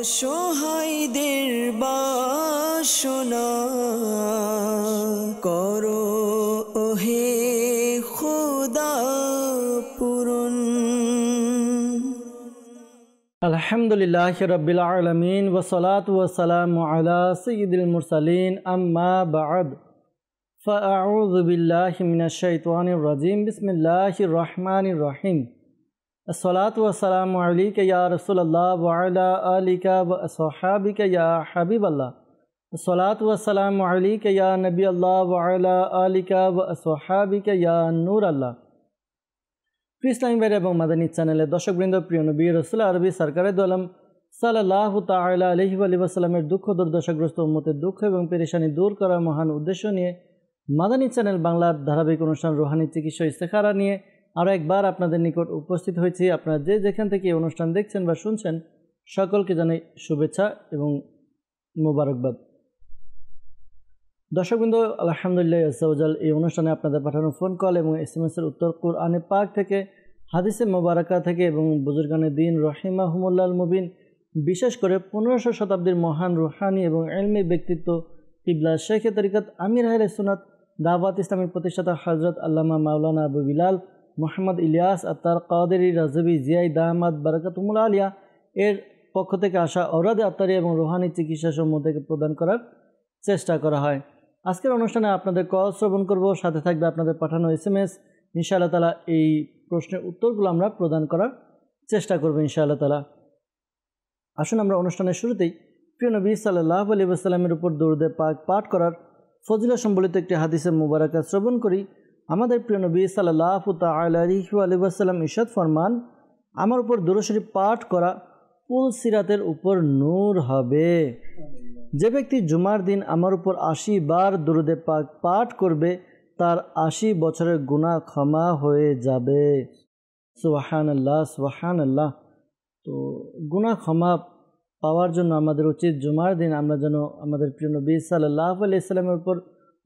অসহায়দের বাসনা করো ওহে খুদা পূরণ আলহামদুলিল্লাহ রবিল আলমিন ওসলাত ওসালাম আলা সঈদুল মুরসালিন আম্মা বাদ فأعوذ بالله من الشيطان الرجيم بسم الله الرحمن الرحيم الصلاة والسلام عليك يا رسول ওয়াইলা وعلى آلك ইয়া হাবিব আল্লাহ সলাত الصلاة والسلام عليك يا نبي الله وعلى آلك وأصحابك يا نور আল্লাহ ইসলামী বাইরে এবং মাদানী চ্যানেলের দর্শকবৃন্দ প্রিয় নবী রসুল আরবি সরকারের দলম সাল্লাহ তাল্লা আলহি আলী আসসালামের দুঃখ দুর্দশাগ্রস্ত উন্মতের দুঃখ এবং পেরেশানি দূর করার মহান উদ্দেশ্য নিয়ে মাদানী চ্যানেল বাংলার ধারাবাহিক অনুষ্ঠান রোহানি চিকিৎসা ইস্তেখারা নিয়ে আরও একবার আপনাদের নিকট উপস্থিত হয়েছি আপনারা যে যেখান থেকে অনুষ্ঠান দেখছেন বা শুনছেন সকলকে জানাই শুভেচ্ছা এবং মোবারকবাদ দর্শকবৃন্দ আলহামদুলিল্লাহ ইসাউজাল এই অনুষ্ঠানে আপনাদের পাঠানো ফোন কল এবং এস এম এসের উত্তর কোরআনে পাক থেকে হাদিসে মোবারকা থেকে এবং বুজুর্গানে দিন রহিমা হুমুল্লাল মুবিন বিশেষ করে পনেরোশো শতাব্দীর মহান রুহানি এবং এলমি ব্যক্তিত্ব কিবলা শেখে তরিকাত আমির হাইলে সুনাত দাওয়াত ইসলামের প্রতিষ্ঠাতা হজরত আল্লামা মাওলানা আবু বিলাল মোহাম্মদ ইলিয়াস আত্মার কাদেরি রাজবি জিয়াই দাহমাদ বারাকাতুমুল আলিয়া এর পক্ষ থেকে আসা অরাদে আত্মারি এবং রোহানি চিকিৎসা সমূহ থেকে প্রদান করার চেষ্টা করা হয় আজকের অনুষ্ঠানে আপনাদের কল শ্রবণ করব সাথে থাকবে আপনাদের পাঠানো এস এম এস ইনশাআল্লাহ তালা এই প্রশ্নের উত্তরগুলো আমরা প্রদান করার চেষ্টা করবো ইনশাআল্লাহ তালা আসুন আমরা অনুষ্ঠানের শুরুতেই প্রিয় নবী সাল্লাহ আলী আসসালামের উপর দৌড়দে পাক পাঠ করার ফজিলা সম্বলিত একটি হাদিসে মুবারাকা শ্রবণ করি আমাদের প্রিয় নবী সাল্লাহ আলহিসাল্লাম ইশাদ ফরমান আমার উপর দূরশরী পাঠ করা পুল সিরাতের উপর নূর হবে যে ব্যক্তি জুমার দিন আমার উপর আশি বার দূরদে পাক পাঠ করবে তার আশি বছরের গুণা ক্ষমা হয়ে যাবে সুবাহান আল্লাহ সোহান আল্লাহ তো গুণা ক্ষমা পাওয়ার জন্য আমাদের উচিত জুমার দিন আমরা যেন আমাদের প্রিয় নবী সাল্লাহ আলি সাল্লামের উপর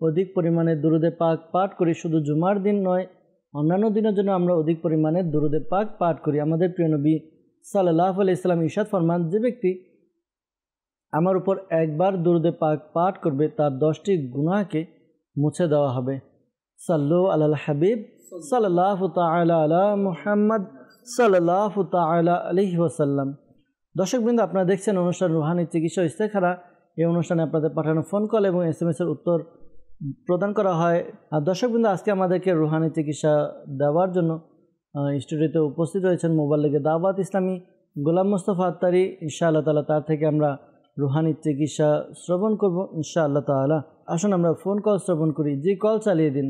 অধিক পরিমাণে দুরুদে পাক পাঠ করি শুধু জুমার দিন নয় অন্যান্য দিনের জন্য আমরা অধিক পরিমাণে দুরুদে পাক পাঠ করি আমাদের প্রিয় নবী সাল্লাহ আলি ইসলাম ইশাদ ফরমান যে ব্যক্তি আমার উপর একবার দুরুদে পাক পাঠ করবে তার দশটি গুণাকে মুছে দেওয়া হবে সাল্লু আল্লাহ হাবিব সাল্লাহ তালা আলা মুহাম্মদ সাল্লাহ তালা আলহি ওসাল্লাম দর্শকবৃন্দ আপনারা দেখছেন অনুষ্ঠান রুহানি চিকিৎসা ইস্তেখারা এই অনুষ্ঠানে আপনাদের পাঠানো ফোন কল এবং এস এর উত্তর প্রদান করা হয় আর দর্শকবৃন্দ আজকে আমাদেরকে রুহানি চিকিৎসা দেওয়ার জন্য স্টুডিওতে উপস্থিত রয়েছেন মোবাইল লিগে দাওয়াত ইসলামী গোলাম মোস্তফা আত্তারি ইনশা আল্লাহ তালা তার থেকে আমরা রুহানি চিকিৎসা শ্রবণ করব ইনশা আল্লাহ তালা আসুন আমরা ফোন কল শ্রবণ করি যে কল চালিয়ে দিন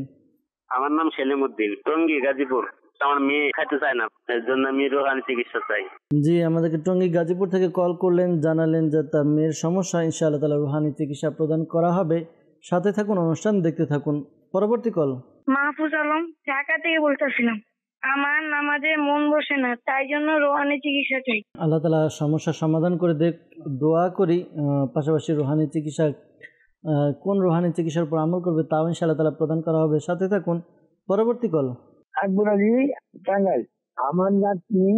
আমার নাম সেলিম উদ্দিন টঙ্গি গাজীপুর আমার মেয়ে খাইতে চায় না এর জন্য আমি রুহানি চিকিৎসা চাই জি আমাদেরকে টঙ্গী গাজীপুর থেকে কল করলেন জানালেন যে তার মেয়ের সমস্যা ইনশাআল্লাহ তালা রুহানি চিকিৎসা প্রদান করা হবে সাথে থাকুন অনুষ্ঠান দেখতে থাকুন পরবর্তী কল মাহফুজ আলম ঢাকা থেকে বলতেছিলাম আমার নামাজে মন বসে না তাই জন্য রোহানি চিকিৎসা চাই আল্লাহ তালা সমস্যা সমাধান করে দেখ দোয়া করি পাশাপাশি রোহানি চিকিৎসা কোন রোহানি চিকিৎসার উপর আমল করবে তাও ইনশাআল্লাহ তালা প্রদান করা হবে সাথে থাকুন পরবর্তী কল আকবর আলী টাঙ্গাইল আমার নাতনি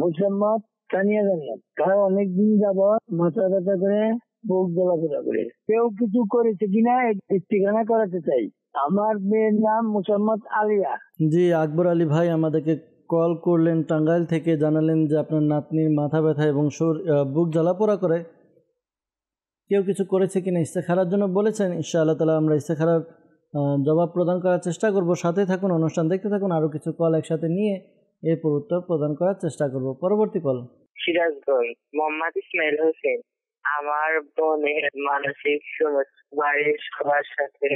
মুসাম্মদ তানিয়া জান্নাত তারা অনেকদিন যাবৎ মাথা ব্যথা করে বুক চলাফেরা করে কেউ কিছু করেছে কিনা ঠিকানা করাতে চাই আমার মেয়ের নাম মুসাম্মদ আলিয়া জি আকবর আলী ভাই আমাদেরকে কল করলেন টাঙ্গাইল থেকে জানালেন যে আপনার নাতনির মাথা ব্যথা এবং সুর বুক জ্বালা পোড়া করে কেউ কিছু করেছে কিনা ইস্তেখারার জন্য বলেছেন ইশা আল্লাহ তালা আমরা ইস্তেখারার জবাব প্রদান করার চেষ্টা করব সাথে থাকুন অনুষ্ঠান দেখতে থাকুন আরও কিছু কল একসাথে নিয়ে এরপর উত্তর প্রদান করার চেষ্টা করব পরবর্তী কল সিরাজগঞ্জ মোহাম্মদ ইসমাইল হোসেন আমার বোনের মানসিক বাড়ির সবার সাথে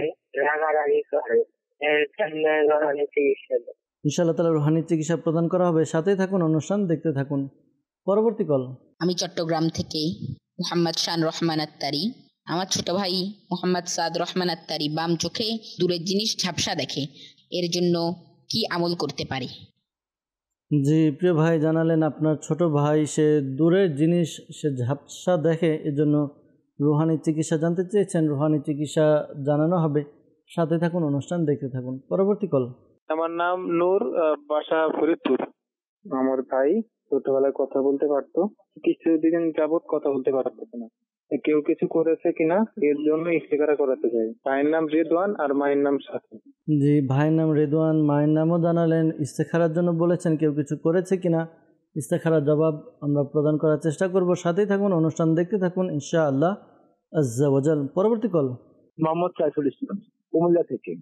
রাগারাগি করে এর জন্য রোহানি চিকিৎসা ইনশাআল্লাহ তালা রোহানি চিকিৎসা প্রদান করা হবে সাথে থাকুন অনুষ্ঠান দেখতে থাকুন পরবর্তী কল আমি চট্টগ্রাম থেকে মোহাম্মদ শান রহমান আত্তারি আমার ছোট ভাই মোহাম্মদ সাদ রহমান আত্তারি বাম চোখে দূরের জিনিস ঝাপসা দেখে এর জন্য কি আমল করতে পারি জি প্রিয় ভাই জানালেন আপনার ছোট ভাই সে দূরের জিনিস সে ঝাপসা দেখে এজন্য রুহানি চিকিৎসা জানতে চেয়েছেন রুহানি চিকিৎসা জানানো হবে সাথে থাকুন অনুষ্ঠান দেখতে থাকুন পরবর্তী কল আমার নাম নূর বাসা ফরিদপুর আমার ভাই ছোটবেলায় কথা বলতে পারতো কিছুদিন যাবৎ কথা বলতে পারতো না কেউ কিছু করেছে কিনা এর জন্য ইস্তেকারা করাতে চাই ভাইয়ের নাম রেদওয়ান আর মায়ের নাম সাথে জি ভাইয়ের নাম রেদওয়ান মায়ের নামও জানালেন ইস্তেখারার জন্য বলেছেন কেউ কিছু করেছে কিনা ইস্তেখারার জবাব আমরা প্রদান করার চেষ্টা করব সাথেই থাকুন অনুষ্ঠান দেখতে থাকুন ইনশা আল্লাহ আজাল পরবর্তী কল মোহাম্মদ সাইফুল ইসলাম কুমিল্লা থেকে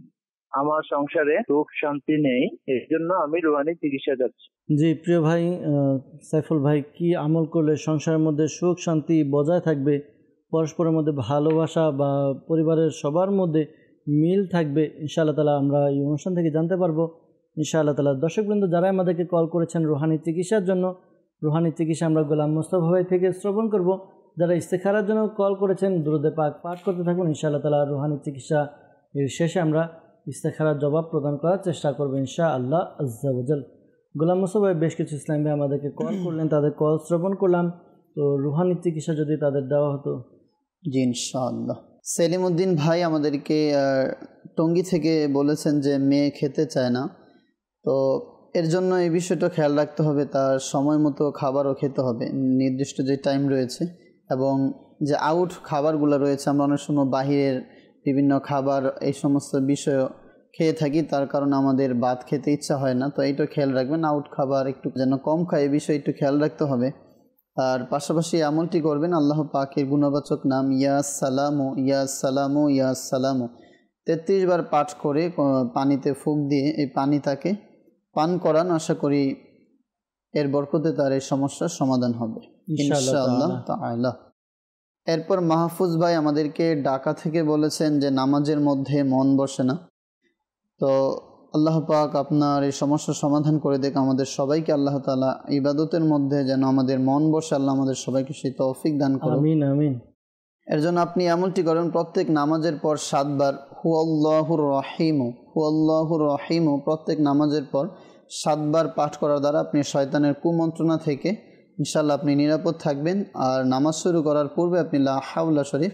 আমার সংসারে সুখ শান্তি নেই এর জন্য আমি রুহানি চিকিৎসা যাচ্ছি জি প্রিয় ভাই সাইফুল ভাই কি আমল করলে সংসারের মধ্যে সুখ শান্তি বজায় থাকবে পরস্পরের মধ্যে ভালোবাসা বা পরিবারের সবার মধ্যে মিল থাকবে ইনশাআল্লাহ তালা আমরা এই অনুষ্ঠান থেকে জানতে পারবো ইনশাআল্লাহ তালা দর্শকবৃন্দ যারাই আমাদেরকে কল করেছেন রুহানি চিকিৎসার জন্য রুহানি চিকিৎসা আমরা গোলাম মোস্তফা ভাই থেকে শ্রবণ করব যারা ইস্তেখারার জন্য কল করেছেন দূরদে পাক পাঠ করতে থাকুন ইনশাআল্লাহ তালা রুহানি চিকিৎসা এর শেষে আমরা ইস্তেখারার জবাব প্রদান করার চেষ্টা করবো ইনশা আল্লাহ গোলাম মোস্তফা ভাই বেশ কিছু ইসলাম আমাদেরকে কল করলেন তাদের কল শ্রবণ করলাম তো রুহানি চিকিৎসা যদি তাদের দেওয়া হতো জি ইনশাআল্লাহ সেলিম উদ্দিন ভাই আমাদেরকে টঙ্গি থেকে বলেছেন যে মেয়ে খেতে চায় না তো এর জন্য এই বিষয়টা খেয়াল রাখতে হবে তার সময় মতো খাবারও খেতে হবে নির্দিষ্ট যে টাইম রয়েছে এবং যে আউট খাবারগুলো রয়েছে আমরা অনেক সময় বাহিরের বিভিন্ন খাবার এই সমস্ত বিষয় খেয়ে থাকি তার কারণে আমাদের বাদ খেতে ইচ্ছা হয় না তো এইটা খেয়াল রাখবেন আউট খাবার একটু যেন কম খায় এই বিষয়ে একটু খেয়াল রাখতে হবে আর পাশাপাশি আমলটি করবেন আল্লাহ পাকের গুণবাচক নাম ইয়া সালামু ইয়া সালামু ইয়া সালামু তেত্রিশ বার পাঠ করে পানিতে ফুক দিয়ে এই পানি তাকে পান করান আশা করি এর বরকতে তার এই সমস্যার সমাধান হবে এরপর মাহফুজ ভাই আমাদেরকে ডাকা থেকে বলেছেন যে নামাজের মধ্যে মন বসে না তো আল্লাহ পাক আপনার এই সমস্যার সমাধান করে দেখ আমাদের সবাইকে আল্লাহ তালা ইবাদতের মধ্যে যেন আমাদের মন বসে আল্লাহ আমাদের সবাইকে সেই তৌফিক দান করেন এর জন্য আপনি এমনটি করেন প্রত্যেক নামাজের পর সাতবার হু আল্লাহুর রহিম হু আল্লাহুর রহিম প্রত্যেক নামাজের পর সাতবার পাঠ করার দ্বারা আপনি শয়তানের কুমন্ত্রণা থেকে ইনশাল্লাহ আপনি নিরাপদ থাকবেন আর নামাজ শুরু করার পূর্বে আপনি লাহাউল্লা শরীফ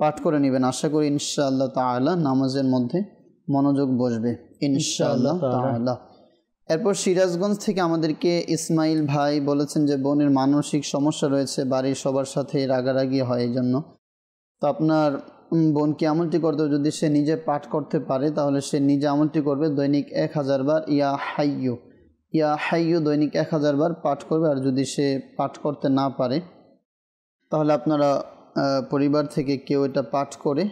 পাঠ করে নেবেন আশা করি ইনশাআল্লাহ তালা নামাজের মধ্যে মনোযোগ বসবে ইনশাআল্লাহ এরপর সিরাজগঞ্জ থেকে আমাদেরকে ইসমাইল ভাই বলেছেন যে বোনের মানসিক সমস্যা রয়েছে বাড়ির সবার সাথে রাগারাগি হয় এই জন্য তো আপনার বোনকে আমলটি করতে যদি সে নিজে পাঠ করতে পারে তাহলে সে নিজে আমলটি করবে দৈনিক এক হাজার বার ইয়া হাইয়ু ইয়া হাইয়ু দৈনিক এক হাজার বার পাঠ করবে আর যদি সে পাঠ করতে না পারে তাহলে আপনারা পরিবার থেকে কেউ এটা পাঠ করে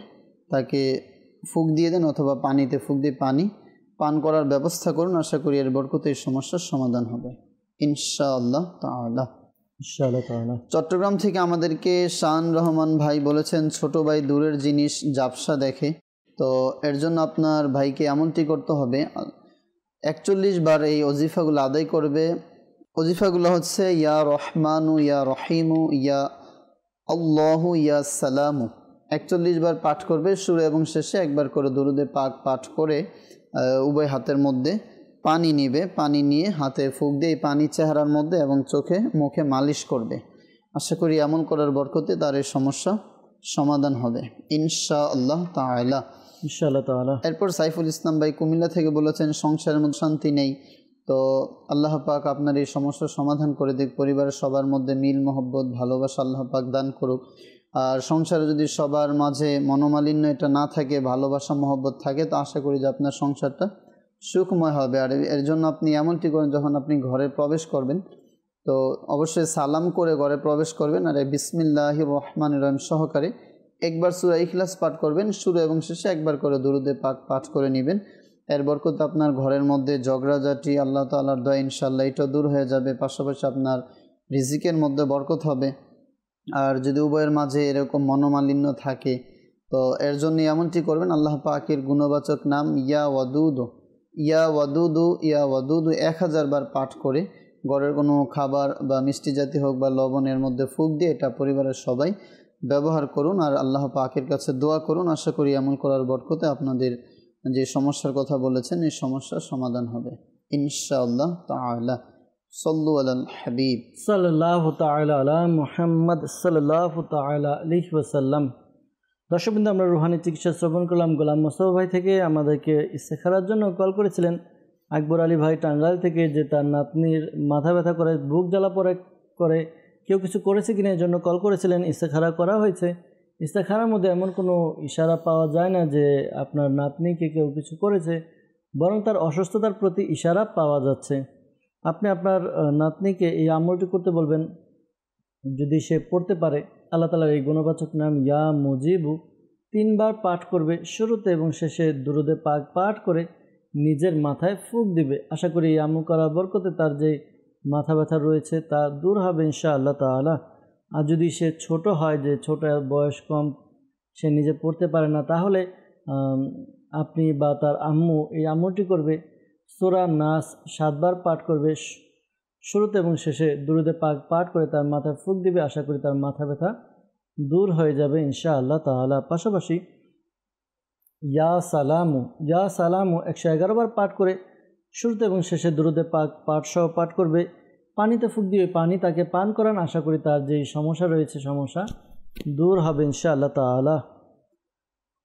তাকে ফুক দিয়ে দেন অথবা পানিতে ফুক দিয়ে পানি পান করার ব্যবস্থা করুন আশা করি এর বরকতে এই সমস্যার সমাধান হবে ইনশাআল্লাহ তাআলা চট্টগ্রাম থেকে আমাদেরকে শান রহমান ভাই বলেছেন ছোট ভাই দূরের জিনিস জাপসা দেখে তো এর জন্য আপনার ভাইকে এমনটি করতে হবে একচল্লিশ বার এই অজিফাগুলো আদায় করবে অজিফাগুলো হচ্ছে ইয়া রহমানু ইয়া রহিমু ইয়া আল্লাহ ইয়া সালামু একচল্লিশ বার পাঠ করবে শুরু এবং শেষে একবার করে দরুদে পাক পাঠ করে উভয় হাতের মধ্যে পানি নিবে পানি নিয়ে হাতে ফুক দিয়ে পানি চেহারার মধ্যে এবং চোখে মুখে মালিশ করবে আশা করি এমন করার বরকতে তার এই সমস্যা সমাধান হবে ইনশা আল্লাহ তাহলা ইনশাআল্লাহ তালা এরপর সাইফুল ইসলাম ভাই কুমিল্লা থেকে বলেছেন সংসারের মধ্যে শান্তি নেই তো আল্লাহ পাক আপনার এই সমস্যার সমাধান করে দিক পরিবারের সবার মধ্যে মিল মোহব্বত ভালোবাসা আল্লাহ পাক দান করুক আর সংসারে যদি সবার মাঝে মনোমালিন্য এটা না থাকে ভালোবাসা মহব্বত থাকে তো আশা করি যে আপনার সংসারটা সুখময় হবে আর এর জন্য আপনি এমনটি করেন যখন আপনি ঘরে প্রবেশ করবেন তো অবশ্যই সালাম করে ঘরে প্রবেশ করবেন আর বিসমিল্লাহ রহমান রহিম সহকারে একবার সুরা ইখলাস পাঠ করবেন শুরু এবং শেষে একবার করে দুরুদে পাক পাঠ করে নেবেন এর বরকত আপনার ঘরের মধ্যে ঝগড়াঝাটি আল্লাহ তালার দয়া ইনশাল্লাহ এটা দূর হয়ে যাবে পাশাপাশি আপনার রিজিকের মধ্যে বরকত হবে আর যদি উভয়ের মাঝে এরকম মনোমালিন্য থাকে তো এর জন্য এমনটি করবেন আল্লাহ পাকের গুণবাচক নাম ইয়া ওয়াদুদ ইয়া ওয়াদুদু ইয়া ওয়াদুদু এক হাজার বার পাঠ করে ঘরের কোনো খাবার বা মিষ্টি জাতি হোক বা লবণের মধ্যে ফুক দিয়ে এটা পরিবারের সবাই ব্যবহার করুন আর আল্লাহ পাকের কাছে দোয়া করুন আশা করি এমন করার বরকতে আপনাদের যে সমস্যার কথা বলেছেন এই সমস্যার সমাধান হবে ইনশাআল্লাহ আল্লাহ صلوا على الحبيب صلى الله تعالى على محمد صلى الله تعالى عليه وسلم দর্শকবৃন্দ আমরা রুহানি চিকিৎসা শ্রবণ করলাম গোলাম মোস্তফা ভাই থেকে আমাদেরকে ইস্তেখারার জন্য কল করেছিলেন আকবর আলী ভাই টাঙ্গাইল থেকে যে তার নাতনির মাথা ব্যথা করে বুক জ্বালা পরে করে কেউ কিছু করেছে কিনা জন্য কল করেছিলেন ইস্তেখারা করা হয়েছে ইস্তেখারার মধ্যে এমন কোনো ইশারা পাওয়া যায় না যে আপনার নাতনিকে কেউ কিছু করেছে বরং তার অসুস্থতার প্রতি ইশারা পাওয়া যাচ্ছে আপনি আপনার নাতনিকে এই আমলটি করতে বলবেন যদি সে পড়তে পারে আল্লাহ তালার এই গুণবাচক নাম ইয়া মুজিবু তিনবার পাঠ করবে শুরুতে এবং শেষে দুরুদে পাক পাঠ করে নিজের মাথায় ফুক দিবে আশা করি এই আমল করা বরকতে তার যে মাথা ব্যথা রয়েছে তা দূর হবে ইনশা আল্লাহ তালা আর যদি সে ছোট হয় যে ছোট বয়স কম সে নিজে পড়তে পারে না তাহলে আপনি বা তার আম্মু এই আমলটি করবে সোরা নাস সাতবার পাঠ করবে শুরুতে এবং শেষে দুরুদে পাক পাঠ করে তার মাথায় ফুক দিবে আশা করি তার মাথা ব্যথা দূর হয়ে যাবে ইনশা আল্লাহ তাহলা পাশাপাশি ইয়া সালামু ইয়া সালামু একশো এগারোবার পাঠ করে শুরুতে এবং শেষে দুরুদে পাক পাঠ সহ পাঠ করবে পানিতে ফুক দিয়ে পানি তাকে পান করান আশা করি তার যেই সমস্যা রয়েছে সমস্যা দূর হবে ইনশা আল্লাহ তালা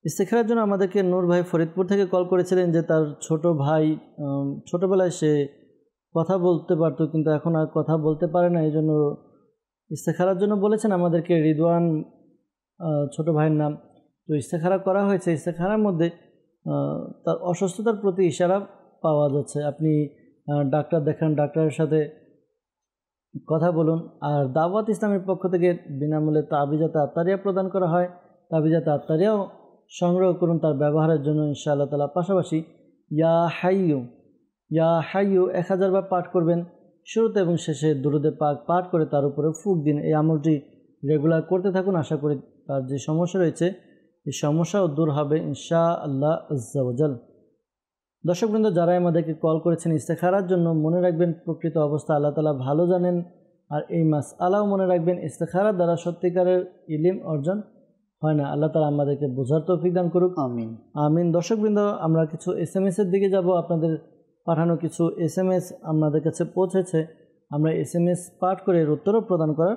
ইস্তেখারের জন্য আমাদেরকে নূর ভাই ফরিদপুর থেকে কল করেছিলেন যে তার ছোট ভাই ছোটোবেলায় সে কথা বলতে পারতো কিন্তু এখন আর কথা বলতে পারে না এই জন্য ইস্তেখারার জন্য বলেছেন আমাদেরকে রিদওয়ান ছোট ভাইয়ের নাম তো ইস্তেখারা করা হয়েছে ইস্তেখারার মধ্যে তার অসুস্থতার প্রতি ইশারা পাওয়া যাচ্ছে আপনি ডাক্তার দেখান ডাক্তারের সাথে কথা বলুন আর দাওয়াত ইসলামের পক্ষ থেকে বিনামূল্যে তাবিজাতে আত্মারিয়া প্রদান করা হয় তাবিজাতে আত্মারিয়াও সংগ্রহ করুন তার ব্যবহারের জন্য ইনশা আল্লাহ তালা পাশাপাশি ইয়া হাইয়ু ইয়া হাইয়ু এক হাজারবার পাঠ করবেন শুরুতে এবং শেষে দুরুদে পাক পাঠ করে তার উপরে ফুক দিন এই আমলটি রেগুলার করতে থাকুন আশা করি তার যে সমস্যা রয়েছে এই সমস্যাও দূর হবে ইনশা আল্লাহ আজ্জাবজাল দর্শকবৃন্দ যারা আমাদেরকে কল করেছেন ইস্তেখারার জন্য মনে রাখবেন প্রকৃত অবস্থা আল্লাহ তালা ভালো জানেন আর এই মাস আলাও মনে রাখবেন ইস্তেখারার দ্বারা সত্যিকারের ইলিম অর্জন হয় না আল্লাহ তালা আমাদেরকে বোঝার তৌফিক দান করুক আমিন আমিন দর্শকবৃন্দ আমরা কিছু এস এম এসের দিকে যাব আপনাদের পাঠানো কিছু এস এম এস আপনাদের কাছে পৌঁছেছে আমরা এস এম এস পাঠ করে এর উত্তরও প্রদান করার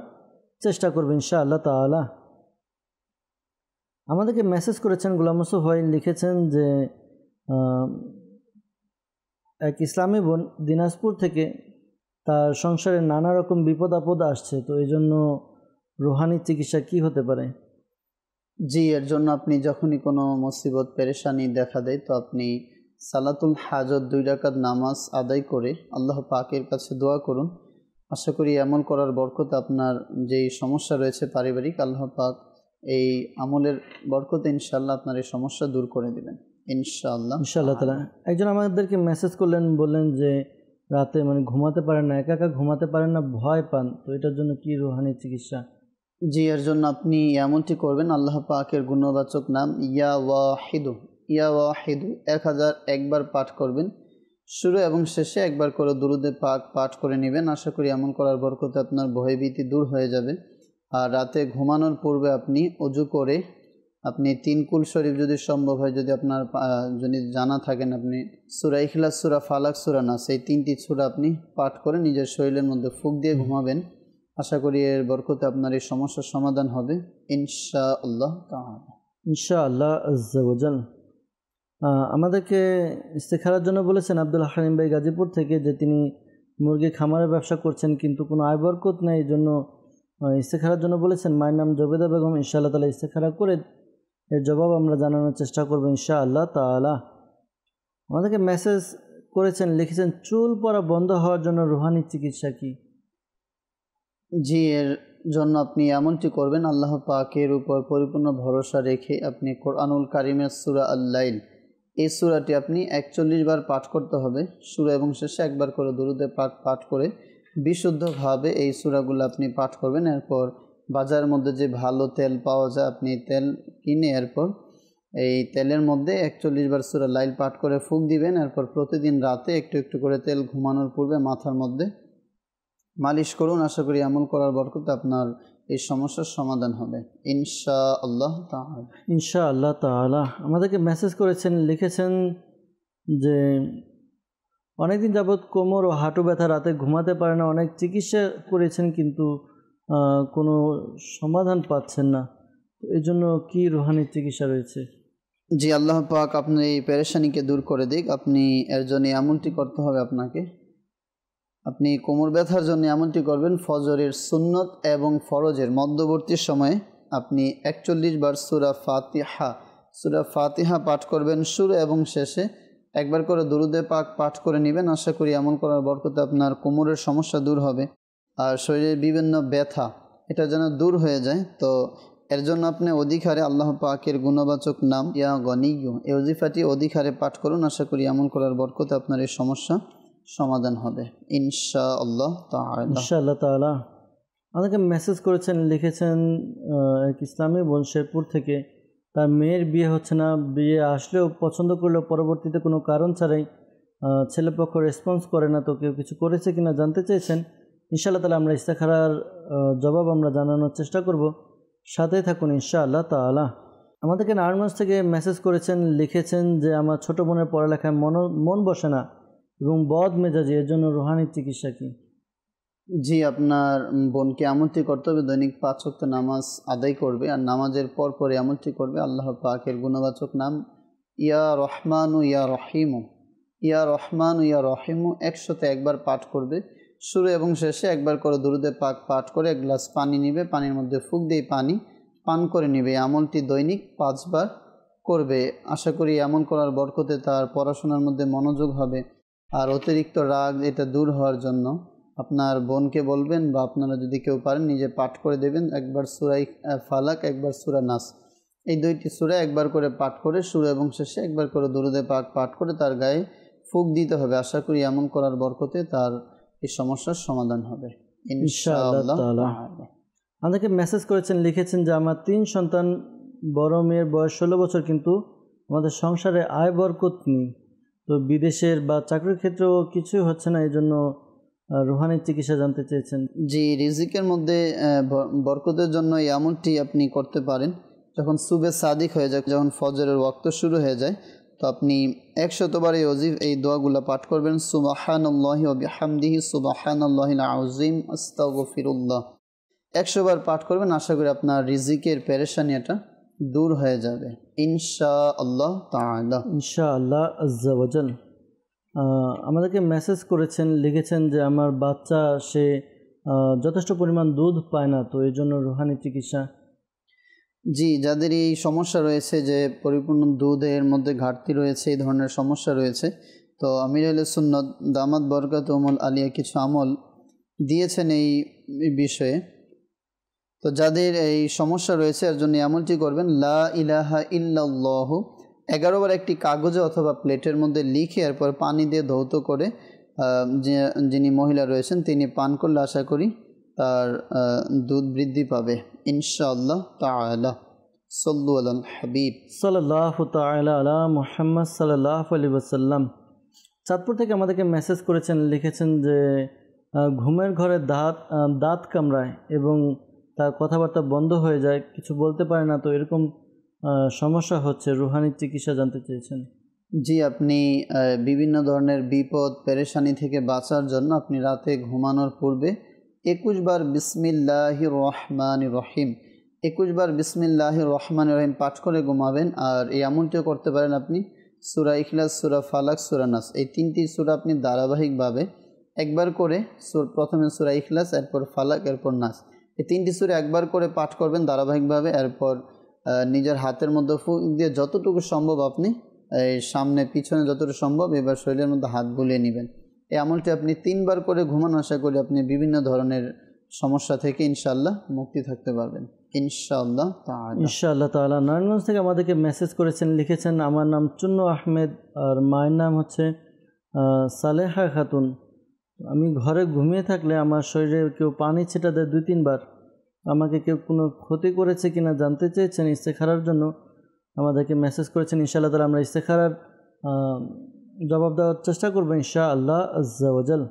চেষ্টা করব ইনশা আল্লাহ তালা আমাদেরকে মেসেজ করেছেন গোলাম মুসুফ ভাই লিখেছেন যে এক ইসলামী বোন দিনাজপুর থেকে তার সংসারে নানা রকম বিপদ আপদ আসছে তো এই জন্য রুহানি চিকিৎসা কি হতে পারে জি এর জন্য আপনি যখনই কোনো মুসিবত পেরেশানি দেখা দেয় তো আপনি সালাতুল হাজত দুই ডাকাত নামাজ আদায় করে আল্লাহ পাকের কাছে দোয়া করুন আশা করি এমন করার বরকত আপনার যেই সমস্যা রয়েছে পারিবারিক আল্লাহ পাক এই আমলের বরকত ইনশাল্লাহ আপনার এই সমস্যা দূর করে দেবেন ইনশাল্লাহ ইনশাআল্লাহ তালা একজন আমাদেরকে মেসেজ করলেন বললেন যে রাতে মানে ঘুমাতে পারেন না একা একা ঘুমাতে পারেন না ভয় পান তো এটার জন্য কি রুহানি চিকিৎসা জি এর জন্য আপনি এমনটি করবেন আল্লাহ পাকের গুণবাচক নাম ইয়া ওয়াহিদু ইয়া ওয়াহিদু এক হাজার একবার পাঠ করবেন শুরু এবং শেষে একবার করে দুরুদে পাক পাঠ করে নেবেন আশা করি এমন করার বরকতে আপনার ভয়ভীতি দূর হয়ে যাবে আর রাতে ঘুমানোর পূর্বে আপনি অজু করে আপনি তিন কুল শরীফ যদি সম্ভব হয় যদি আপনার যদি জানা থাকেন আপনি সুরা ইখলাস সুরা ফালাক সুরা না সেই তিনটি সুরা আপনি পাঠ করে নিজের শরীরের মধ্যে ফুক দিয়ে ঘুমাবেন আশা করি এর বরকতে আপনার এই সমস্যার সমাধান হবে ইনশা আল্লাহ ইনশা আল্লাহ আজ্জাল আমাদেরকে ইস্তেখারার জন্য বলেছেন আব্দুল হাকিম ভাই গাজীপুর থেকে যে তিনি মুরগি খামারের ব্যবসা করছেন কিন্তু কোনো আয় বরকত নেই এই জন্য ইস্তেখারার জন্য বলেছেন মায়ের নাম জবেদা বেগম ইনশাআল্লাহ তালা ইস্তেখারা করে এর জবাব আমরা জানানোর চেষ্টা করবো ইনশাআল্লাহ আল্লাহ তালা আমাদেরকে মেসেজ করেছেন লিখেছেন চুল পরা বন্ধ হওয়ার জন্য রুহানি চিকিৎসা কী জি এর জন্য আপনি এমনটি করবেন আল্লাহ পাকের উপর পরিপূর্ণ ভরসা রেখে আপনি কোরআনুল কারিমের সুরা আল্লাইল এই সুরাটি আপনি একচল্লিশ বার পাঠ করতে হবে সুরা এবং শেষে একবার করে দুরুদে পাঠ পাঠ করে বিশুদ্ধভাবে এই সুরাগুলো আপনি পাঠ করবেন এরপর বাজার মধ্যে যে ভালো তেল পাওয়া যায় আপনি তেল কিনে এরপর এই তেলের মধ্যে একচল্লিশ বার সুরা লাইল পাঠ করে ফুক দিবেন এরপর প্রতিদিন রাতে একটু একটু করে তেল ঘুমানোর পূর্বে মাথার মধ্যে মালিশ করুন আশা করি এমন করার বরকতে আপনার এই সমস্যার সমাধান হবে ইনশা আল্লাহ ইনশা আল্লাহ তালা আমাদেরকে মেসেজ করেছেন লিখেছেন যে অনেকদিন যাবৎ কোমর ও হাঁটু ব্যথা রাতে ঘুমাতে পারে না অনেক চিকিৎসা করেছেন কিন্তু কোনো সমাধান পাচ্ছেন না এই জন্য কী রোহানির চিকিৎসা রয়েছে জি আল্লাহ পাক আপনার এই পেরেশানিকে দূর করে দিক আপনি এর জন্য এমনটি করতে হবে আপনাকে আপনি কোমর ব্যথার জন্য এমনটি করবেন ফজরের সুন্নত এবং ফরজের মধ্যবর্তী সময়ে আপনি একচল্লিশ বার সুরা ফাতিহা সুরা ফাতিহা পাঠ করবেন সুর এবং শেষে একবার করে দুরুদে পাক পাঠ করে নেবেন আশা করি এমন করার বরকতে আপনার কোমরের সমস্যা দূর হবে আর শরীরের বিভিন্ন ব্যথা এটা যেন দূর হয়ে যায় তো এর জন্য আপনি অধিকারে আল্লাহ পাকের গুণবাচক নাম ইয়া গনিগ এই অজিফাটি অধিকারে পাঠ করুন আশা করি এমন করার বরকতে আপনার এই সমস্যা সমাধান হবে ইনশাআল্লাহ আল্লাহ ইনশা আমাকে মেসেজ করেছেন লিখেছেন এক ইসলামী বোন শেরপুর থেকে তার মেয়ের বিয়ে হচ্ছে না বিয়ে আসলেও পছন্দ করলেও পরবর্তীতে কোনো কারণ ছাড়াই ছেলেপক্ষ রেসপন্স করে না তো কেউ কিছু করেছে কিনা জানতে চেয়েছেন ইনশাআল্লাহ তালা আমরা ইস্তাখারার জবাব আমরা জানানোর চেষ্টা করব সাথে থাকুন ইনশাআল্লাহ তালা আমাদেরকে নারায়ণগঞ্জ থেকে মেসেজ করেছেন লিখেছেন যে আমার ছোটো বোনের পড়ালেখায় মন মন বসে না এবং বদ মেজাজি এর জন্য রুহানি চিকিৎসা কি জি আপনার বোনকে আমলটি করতে হবে দৈনিক পাঁচ শক্ত নামাজ আদায় করবে আর নামাজের পর পরে আমলটি করবে আল্লাহ পাকের গুণবাচক নাম ইয়া রহমান ও ইয়া রহিমু ইয়া রহমান ও ইয়া রহিমু একসাথে একবার পাঠ করবে শুরু এবং শেষে একবার করে দুরুদে পাক পাঠ করে এক গ্লাস পানি নিবে পানির মধ্যে ফুক দিয়ে পানি পান করে নিবে আমলটি দৈনিক পাঁচবার করবে আশা করি এমন করার বরকতে তার পড়াশোনার মধ্যে মনোযোগ হবে আর অতিরিক্ত রাগ এটা দূর হওয়ার জন্য আপনার বোনকে বলবেন বা আপনারা যদি কেউ পারেন নিজে পাঠ করে দেবেন একবার সুরাই ফালাক একবার সুরা নাস এই দুইটি সুরা একবার করে পাঠ করে সুর এবং শেষে একবার করে দুরুদে পাক পাঠ করে তার গায়ে ফুক দিতে হবে আশা করি এমন করার বরকতে তার এই সমস্যার সমাধান হবে আমাদেরকে মেসেজ করেছেন লিখেছেন যে আমার তিন সন্তান বড় মেয়ের বয়স ষোলো বছর কিন্তু আমাদের সংসারে আয় বরকত নেই তো বিদেশের বা চাকরির ক্ষেত্রেও কিছুই হচ্ছে না এই জন্য রুহানির চিকিৎসা জানতে চেয়েছেন জি রিজিকের মধ্যে বরকতের জন্য এই আমলটি আপনি করতে পারেন যখন সুবে সাদিক হয়ে যায় যখন ফজরের ওয়াক্ত শুরু হয়ে যায় তো আপনি একশতবার এই অজিফ এই দোয়াগুলো পাঠ করবেন সুবাহানিহি সুবাহানজিম হামদিহি আস্তাগফিরুল্লাহ একশোবার পাঠ করবেন আশা করি আপনার রিজিকের পেরেশানি এটা দূর হয়ে যাবে ইনশা আল্লাহ ইনশা আল্লাহ আমাদেরকে মেসেজ করেছেন লিখেছেন যে আমার বাচ্চা সে যথেষ্ট পরিমাণ দুধ পায় না তো এই জন্য রুহানি চিকিৎসা জি যাদের এই সমস্যা রয়েছে যে পরিপূর্ণ দুধের মধ্যে ঘাটতি রয়েছে এই ধরনের সমস্যা রয়েছে তো আমির আল সুন্নত দামাত বরকাত উমল আলিয়া কিছু আমল দিয়েছেন এই বিষয়ে তো যাদের এই সমস্যা রয়েছে এর জন্য এমনটি করবেন লা ইলাহা ইল্লাল্লাহু এগারোবার একটি কাগজে অথবা প্লেটের মধ্যে লিখে এরপর পানি দিয়ে ধৌত করে যিনি মহিলা রয়েছেন তিনি পান করলে আশা করি তার দুধ বৃদ্ধি পাবে ইনশাআল্লাহ তাআলা সল্লু আলাল হাবিব তাআলা আলা মোহাম্মদ সাল্লাল্লাহু আলাইহি ওয়াসাল্লাম চাঁদপুর থেকে আমাদেরকে মেসেজ করেছেন লিখেছেন যে ঘুমের ঘরে দাঁত দাঁত কামড়ায় এবং তার কথাবার্তা বন্ধ হয়ে যায় কিছু বলতে পারে না তো এরকম সমস্যা হচ্ছে রুহানি চিকিৎসা জানতে চেয়েছেন জি আপনি বিভিন্ন ধরনের বিপদ পেরেশানি থেকে বাঁচার জন্য আপনি রাতে ঘুমানোর পূর্বে একুশ বার বিসমিল্লাহ রহমান রহিম একুশ বার বিসমিল্লাহ রহমান রহিম পাঠ করে ঘুমাবেন আর এই আমলটিও করতে পারেন আপনি সুরা ইখলাস সুরা ফালাক সুরা নাস এই তিনটি সুরা আপনি ধারাবাহিকভাবে একবার করে সুর প্রথমে সুরা ইখলাস এরপর ফালাক এরপর নাস এই তিনটি সুরে একবার করে পাঠ করবেন ধারাবাহিকভাবে এরপর নিজের হাতের মধ্যে ফুঁক দিয়ে যতটুকু সম্ভব আপনি এই সামনে পিছনে যতটুকু সম্ভব এবার শরীরের মধ্যে হাত বুলিয়ে নেবেন এই আমলটি আপনি তিনবার করে ঘুমানো আশা করি আপনি বিভিন্ন ধরনের সমস্যা থেকে ইনশাল্লাহ মুক্তি থাকতে পারবেন ইনশাল্লাহ ইনশাআল্লাহ তালা নারায়ণগঞ্জ থেকে আমাদেরকে মেসেজ করেছেন লিখেছেন আমার নাম চুন্নু আহমেদ আর মায়ের নাম হচ্ছে সালেহা খাতুন আমি ঘরে ঘুমিয়ে থাকলে আমার শরীরে কেউ পানি ছেটা দেয় দুই তিনবার আমাকে কেউ কোনো ক্ষতি করেছে কিনা জানতে চেয়েছেন ইস্তেখারার জন্য আমাদেরকে মেসেজ করেছেন ইনশাআল্লাহ তালা আমরা ইস্তেখারার জবাব দেওয়ার চেষ্টা করবো ইশা আল্লাহ আজাল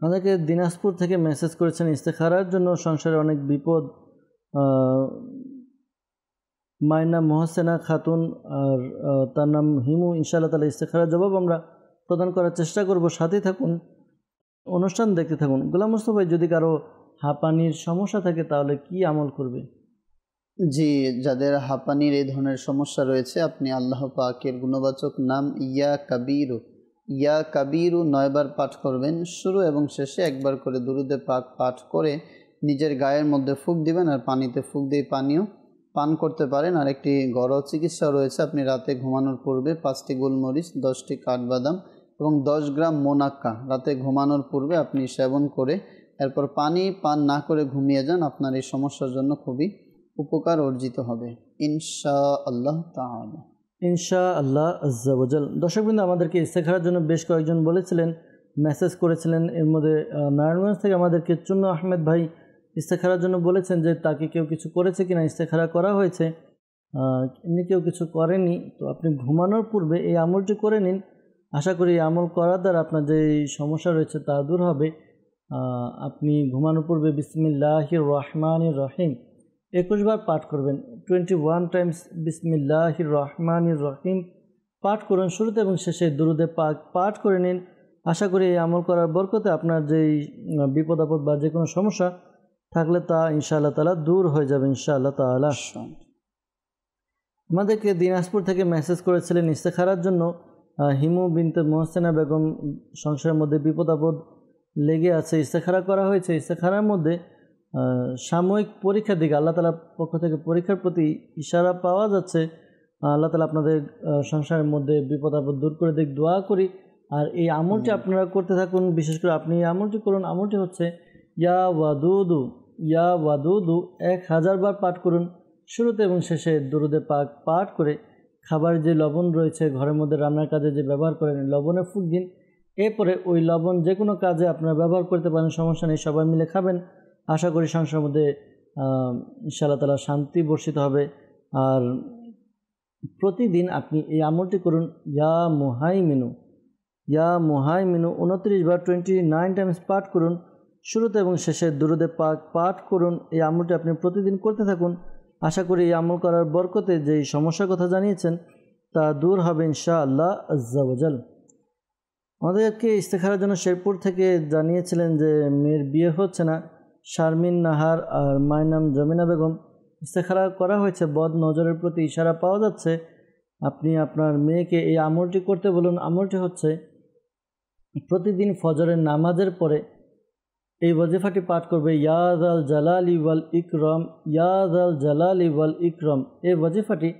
আমাদেরকে দিনাজপুর থেকে মেসেজ করেছেন ইস্তেখারার জন্য সংসারে অনেক বিপদ মায়ের নাম মহসেনা খাতুন আর তার নাম হিমু ইনশাআল্লাহ তালা ইস্তেখারার জবাব আমরা প্রদান করার চেষ্টা করব সাথে থাকুন অনুষ্ঠান দেখতে থাকুন গোলাম মুস্তফাই যদি কারো হাঁপানির সমস্যা থাকে তাহলে কি আমল করবে জি যাদের হাঁপানির এই ধরনের সমস্যা রয়েছে আপনি আল্লাহ পাকের গুণবাচক নাম ইয়া কাবিরু ইয়া কাবিরু নয়বার পাঠ করবেন শুরু এবং শেষে একবার করে দুরুদে পাক পাঠ করে নিজের গায়ের মধ্যে ফুক দিবেন আর পানিতে ফুক দিয়ে পানীয় পান করতে পারেন আর একটি ঘরোয়া চিকিৎসা রয়েছে আপনি রাতে ঘুমানোর পূর্বে পাঁচটি গোলমরিচ দশটি কাঠবাদাম এবং দশ গ্রাম মোনাক্কা রাতে ঘুমানোর পূর্বে আপনি সেবন করে এরপর পানি পান না করে ঘুমিয়ে যান আপনার এই সমস্যার জন্য খুবই উপকার অর্জিত হবে ইনশা আল্লাহ তাহলে ইনশা আল্লাহ আজ্জাবজাল দর্শকবৃন্দ আমাদেরকে ইস্তেখারার জন্য বেশ কয়েকজন বলেছিলেন মেসেজ করেছিলেন এর মধ্যে নারায়ণগঞ্জ থেকে আমাদেরকে চুন্ন আহমেদ ভাই ইস্তেখারার জন্য বলেছেন যে তাকে কেউ কিছু করেছে কিনা ইস্তেখারা করা হয়েছে এমনি কেউ কিছু করেনি তো আপনি ঘুমানোর পূর্বে এই আমলটি করে নিন আশা করি আমল করার দ্বারা আপনার যে সমস্যা রয়েছে তা দূর হবে আপনি ঘুমানোর পূর্বে বিসমিল্লাহ রহমান রহিম একুশবার পাঠ করবেন টোয়েন্টি ওয়ান টাইমস বিসমিল্লাহ রহমান রহিম পাঠ করুন শুরুতে এবং শেষে দুরুদে পাক পাঠ করে নিন আশা করি এই আমল করার বরকতে আপনার যেই বিপদ আপদ বা যে কোনো সমস্যা থাকলে তা ইনশাআল্লাহ তালা দূর হয়ে যাবে ইনশাআল্লাহ তালা আমাদেরকে দিনাজপুর থেকে মেসেজ করেছিলেন ইস্তেখারার জন্য হিমু বিনতে মহসেনা বেগম সংসারের মধ্যে বিপদ আপদ লেগে আছে ইস্তেখারা করা হয়েছে ইস্তেখারার মধ্যে সাময়িক পরীক্ষার দিকে আল্লাহ তালার পক্ষ থেকে পরীক্ষার প্রতি ইশারা পাওয়া যাচ্ছে আল্লাহ তালা আপনাদের সংসারের মধ্যে বিপদ আপদ দূর করে দিক দোয়া করি আর এই আমলটি আপনারা করতে থাকুন বিশেষ করে আপনি এই আমলটি করুন আমলটি হচ্ছে ইয়া ওয়াদুদু ইয়া ওয়াদুদু এক হাজার বার পাঠ করুন শুরুতে এবং শেষে দুরুদে পাক পাঠ করে খাবার যে লবণ রয়েছে ঘরের মধ্যে রান্নার কাজে যে ব্যবহার করেন লবণে ফুক দিন এরপরে ওই লবণ যে কোনো কাজে আপনারা ব্যবহার করতে পারেন সমস্যা নেই সবাই মিলে খাবেন আশা করি সংসার মধ্যে ইশাল্লাহ তালা শান্তি বর্ষিত হবে আর প্রতিদিন আপনি এই আমলটি করুন ইয়া মোহাই মিনু ইয়া মোহাই মিনু উনত্রিশ বা টোয়েন্টি নাইন টাইমস পাঠ করুন শুরুতে এবং শেষে দুরুদে পাক পাঠ করুন এই আমলটি আপনি প্রতিদিন করতে থাকুন আশা করি এই আমল করার বরকতে যেই সমস্যার কথা জানিয়েছেন তা দূর হবে ইনশা আল্লাহ আজ্জাবজাল আমাদেরকে ইস্তেখারের জন্য শেরপুর থেকে জানিয়েছিলেন যে মেয়ের বিয়ে হচ্ছে না শারমিন নাহার আর মায়ের নাম জমিনা বেগম ইস্তেখারা করা হয়েছে বদ নজরের প্রতি ইশারা পাওয়া যাচ্ছে আপনি আপনার মেয়েকে এই আমলটি করতে বলুন আমলটি হচ্ছে প্রতিদিন ফজরের নামাজের পরে এই ওয়াজিফাটি পাঠ করবে ইয়াদ আল জালাল ইওয়াল ইকরম ইয়াদ আল জালাল ইওয়াল ইকরম এই ওয়াজিফাটি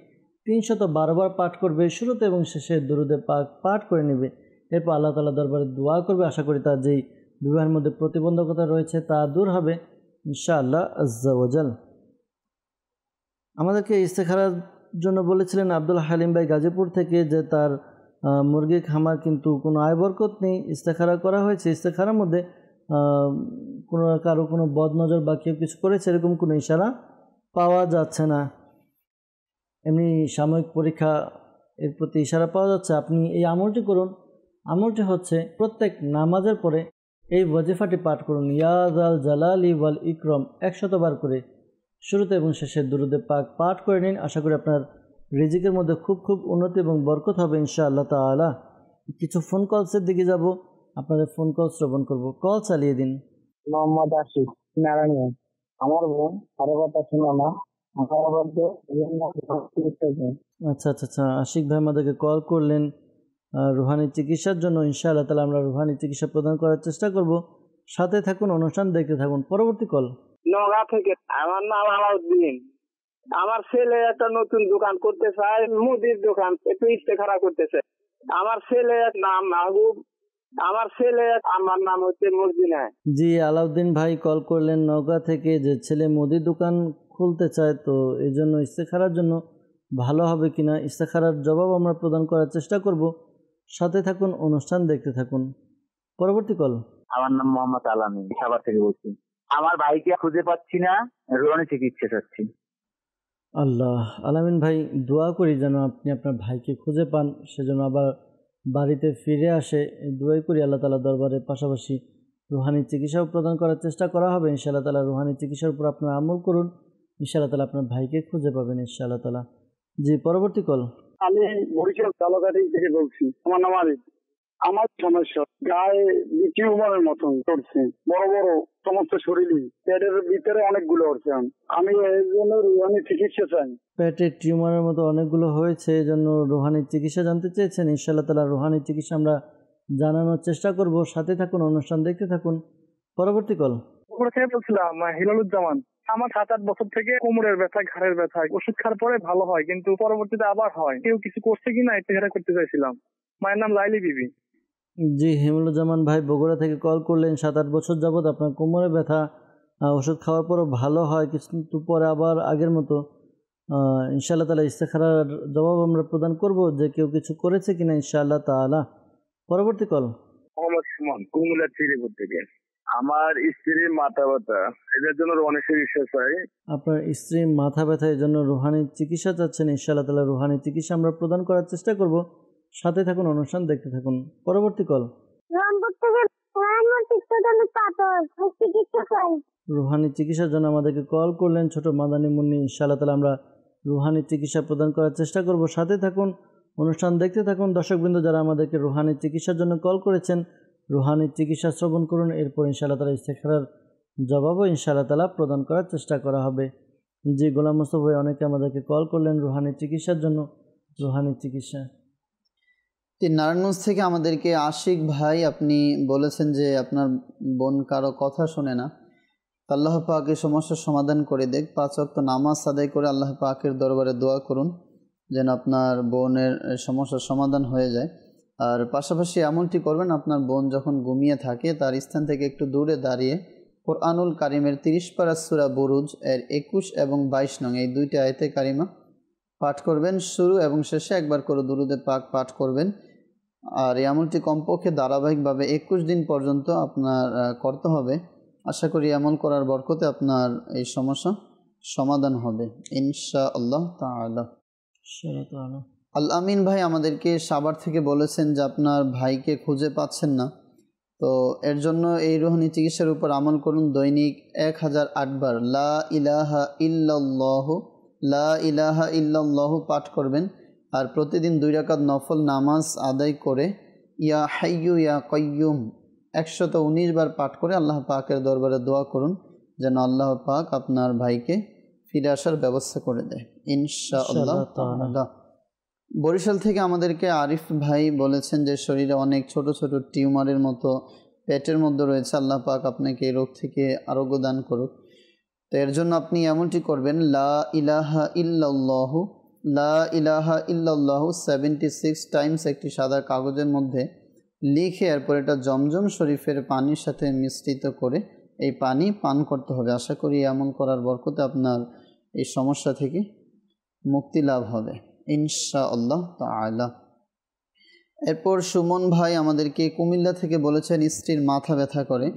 তিনশত বারবার পাঠ করবে শুরুতে এবং শেষে দুরুদে পাক পাঠ করে নেবে এরপর আল্লাহ তালা দরবারে দোয়া করবে আশা করি তার যেই বিবাহের মধ্যে প্রতিবন্ধকতা রয়েছে তা দূর হবে আল্লাহ আজাল আমাদেরকে ইস্তেখারার জন্য বলেছিলেন আব্দুল হালিম ভাই গাজীপুর থেকে যে তার মুরগি খামার কিন্তু কোনো আয়বরকত নেই ইস্তেখারা করা হয়েছে ইস্তেখারার মধ্যে কোনো কারো কোনো বদনজর বা কেউ কিছু করে সেরকম কোনো ইশারা পাওয়া যাচ্ছে না এমনি সাময়িক পরীক্ষা এর প্রতি ইশারা পাওয়া যাচ্ছে আপনি এই আমলটি করুন আমলটি হচ্ছে প্রত্যেক নামাজের পরে এই ওয়াজিফাটি পাঠ করুন ইয়াদ আল জালালি ওয়াল ইক্রম একশতবার করে শুরুতে এবং শেষে দুরুদে পাক পাঠ করে নিন আশা করি আপনার রিজিকের মধ্যে খুব খুব উন্নতি এবং বরকত হবে ইনশা আল্লাহ তালা কিছু ফোন কলসের দিকে যাব আপনাদের ফোন কল শ্রবণ করব কল চালিয়ে দিন মোহাম্মদ আশিক নারায়ণ আমার বোন কারো কথা শুনে না আচ্ছা আচ্ছা আচ্ছা আশিক ভাই আমাদেরকে কল করলেন রুহানি চিকিৎসার জন্য ইনশাআল্লাহ তাহলে আমরা রুহানি চিকিৎসা প্রদান করার চেষ্টা করব সাথে থাকুন অনুষ্ঠান দেখতে থাকুন পরবর্তী কল নগা থেকে আমার নাম আলাউদ্দিন আমার ছেলে একটা নতুন দোকান করতে চায় মুদির দোকান একটু ইস্তেখারা করতেছে আমার ছেলে নাম মাহবুব আমার ছেলে আমার নাম হচ্ছে মর্জিনা জি আলাউদ্দিন ভাই কল করলেন নৌকা থেকে যে ছেলে মুদি দোকান খুলতে চায় তো এই জন্য ইস্তেখারার জন্য ভালো হবে কিনা ইস্তেখারার জবাব আমরা প্রদান করার চেষ্টা করব সাথে থাকুন অনুষ্ঠান দেখতে থাকুন পরবর্তী কল আমার নাম মোহাম্মদ আলামি সাবার থেকে বলছি আমার ভাইকে খুঁজে পাচ্ছি না রোহণে চিকিৎসা চাচ্ছি আল্লাহ আলামিন ভাই দোয়া করি যেন আপনি আপনার ভাইকে খুঁজে পান সেজন্য আবার বাড়িতে ফিরে আসে দোয়াই করি আল্লাহ তালা দরবারের পাশাপাশি রুহানি চিকিৎসাও প্রদান করার চেষ্টা করা হবে ইনশাআল্লাহ তালা রুহানি চিকিৎসার উপর আপনার আমল করুন ইনশাআল্লাহ তালা আপনার ভাইকে খুঁজে পাবেন ইনশাআল্লাহ তালা জি পরবর্তী কল আমি বরিশাল থেকে বলছি আমার নাম আরিফ আমার সমস্যা গায়ে টিউমারের মতন করছে বড় বড় সমস্ত শরীরই পেটের ভিতরে অনেকগুলো হচ্ছে আমি এর জন্য রুহানি চিকিৎসা চাই পেটের টিউমারের মতো অনেকগুলো হয়েছে এই জন্য রুহানি চিকিৎসা জানতে চেয়েছেন ইনশাল্লাহ তালা রুহানি চিকিৎসা আমরা জানানোর চেষ্টা করব সাথে থাকুন অনুষ্ঠান দেখতে থাকুন পরবর্তী কল থেকে বলছিলাম হিলালুজ্জামান আমার সাত আট বছর থেকে কোমরের ব্যথা ঘাড়ের ব্যথা ওষুধ খাওয়ার পরে ভালো হয় কিন্তু পরবর্তীতে আবার হয় কেউ কিছু করছে কিনা এটা করতে চাইছিলাম মায়ের নাম লাইলি বিবি জি হেমুলুজ্জামান ভাই বগুড়া থেকে কল করলেন সাত আট বছর যাবৎ আপনার কোমরে ব্যথা ওষুধ খাওয়ার পরও ভালো হয় কিন্তু পরে আবার আগের মতো ইনশাআল্লাহ তালা ইস্তেখারার জবাব আমরা প্রদান করব যে কেউ কিছু করেছে কিনা ইনশাআল্লাহ তালা পরবর্তী কল মোহাম্মদ আমার স্ত্রীর মাথা ব্যথা এদের জন্য রোহানি চিকিৎসা হয় আপনার স্ত্রীর মাথা ব্যথা এর জন্য রুহানি চিকিৎসা চাচ্ছেন ইনশাআল্লাহ তালা রুহানি চিকিৎসা আমরা প্রদান করার চেষ্টা করব সাথে থাকুন অনুষ্ঠান দেখতে থাকুন পরবর্তী কল রুহানি চিকিৎসার জন্য আমাদেরকে কল করলেন ছোট মাদানি মুন্নি ইনশাআল্লাহ তাহলে আমরা রুহানি চিকিৎসা প্রদান করার চেষ্টা করব সাথে থাকুন অনুষ্ঠান দেখতে থাকুন দর্শকবৃন্দ যারা আমাদেরকে রুহানি চিকিৎসার জন্য কল করেছেন রুহানি চিকিৎসা শ্রবণ করুন এরপর ইনশাআল্লাহ তালা ইস্তেখারার জবাবও ইনশাআল্লাহ তালা প্রদান করার চেষ্টা করা হবে যে গোলাম মুস্তফ ভাই অনেকে আমাদেরকে কল করলেন রুহানি চিকিৎসার জন্য রুহানি চিকিৎসা নারায়ণগঞ্জ থেকে আমাদেরকে আশিক ভাই আপনি বলেছেন যে আপনার বোন কারো কথা শোনে না আল্লাহ পাক সমস্যার সমাধান করে দেখ পাঁচ অক্ত নামাজ আদায় করে আল্লাহ পাকের দরবারে দোয়া করুন যেন আপনার বোনের সমস্যার সমাধান হয়ে যায় আর পাশাপাশি এমনটি করবেন আপনার বোন যখন ঘুমিয়ে থাকে তার স্থান থেকে একটু দূরে দাঁড়িয়ে কোরআনুল কারিমের তিরিশ পারাসুরা বুরুজ এর একুশ এবং বাইশ নং এই দুইটি আয়তে কারিমা পাঠ করবেন শুরু এবং শেষে একবার করে দুরুদে পাক পাঠ করবেন আর এই আমলটি কমপক্ষে ধারাবাহিকভাবে একুশ দিন পর্যন্ত আপনার করতে হবে আশা করি আমল করার বরকতে আপনার এই সমস্যা সমাধান হবে ইনশা আল্লাহ আল আমিন ভাই আমাদেরকে সাবার থেকে বলেছেন যে আপনার ভাইকে খুঁজে পাচ্ছেন না তো এর জন্য এই রোহানি চিকিৎসার উপর আমল করুন দৈনিক এক হাজার আটবার লা ইলাহা লা ইলাহা ইল্লাল্লাহ পাঠ করবেন আর প্রতিদিন দুই রাকাত নফল নামাজ আদায় করে ইয়া হাইয়ু ইয়া কয়্যুম একশত উনিশ বার পাঠ করে আল্লাহ পাকের দরবারে দোয়া করুন যেন আল্লাহ পাক আপনার ভাইকে ফিরে আসার ব্যবস্থা করে দেয় ইনশাআল্লাহ আল্লাহ বরিশাল থেকে আমাদেরকে আরিফ ভাই বলেছেন যে শরীরে অনেক ছোট ছোট টিউমারের মতো পেটের মধ্যে রয়েছে আল্লাহ পাক আপনাকে এই রোগ থেকে আরোগ্য দান করুক তো এর জন্য আপনি এমনটি করবেন লা ইলাহা ইল্লাল্লাহ লা ইলাহা ইল্লাল্লাহ সেভেন্টি সিক্স টাইমস একটি সাদা কাগজের মধ্যে লিখে এরপর এটা জমজম শরীফের পানির সাথে মিশ্রিত করে এই পানি পান করতে হবে আশা করি এমন করার বরকতে আপনার এই সমস্যা থেকে মুক্তি লাভ হবে ইনশা আল্লাহ তালা এরপর সুমন ভাই আমাদেরকে কুমিল্লা থেকে বলেছেন স্ত্রীর মাথা ব্যথা করে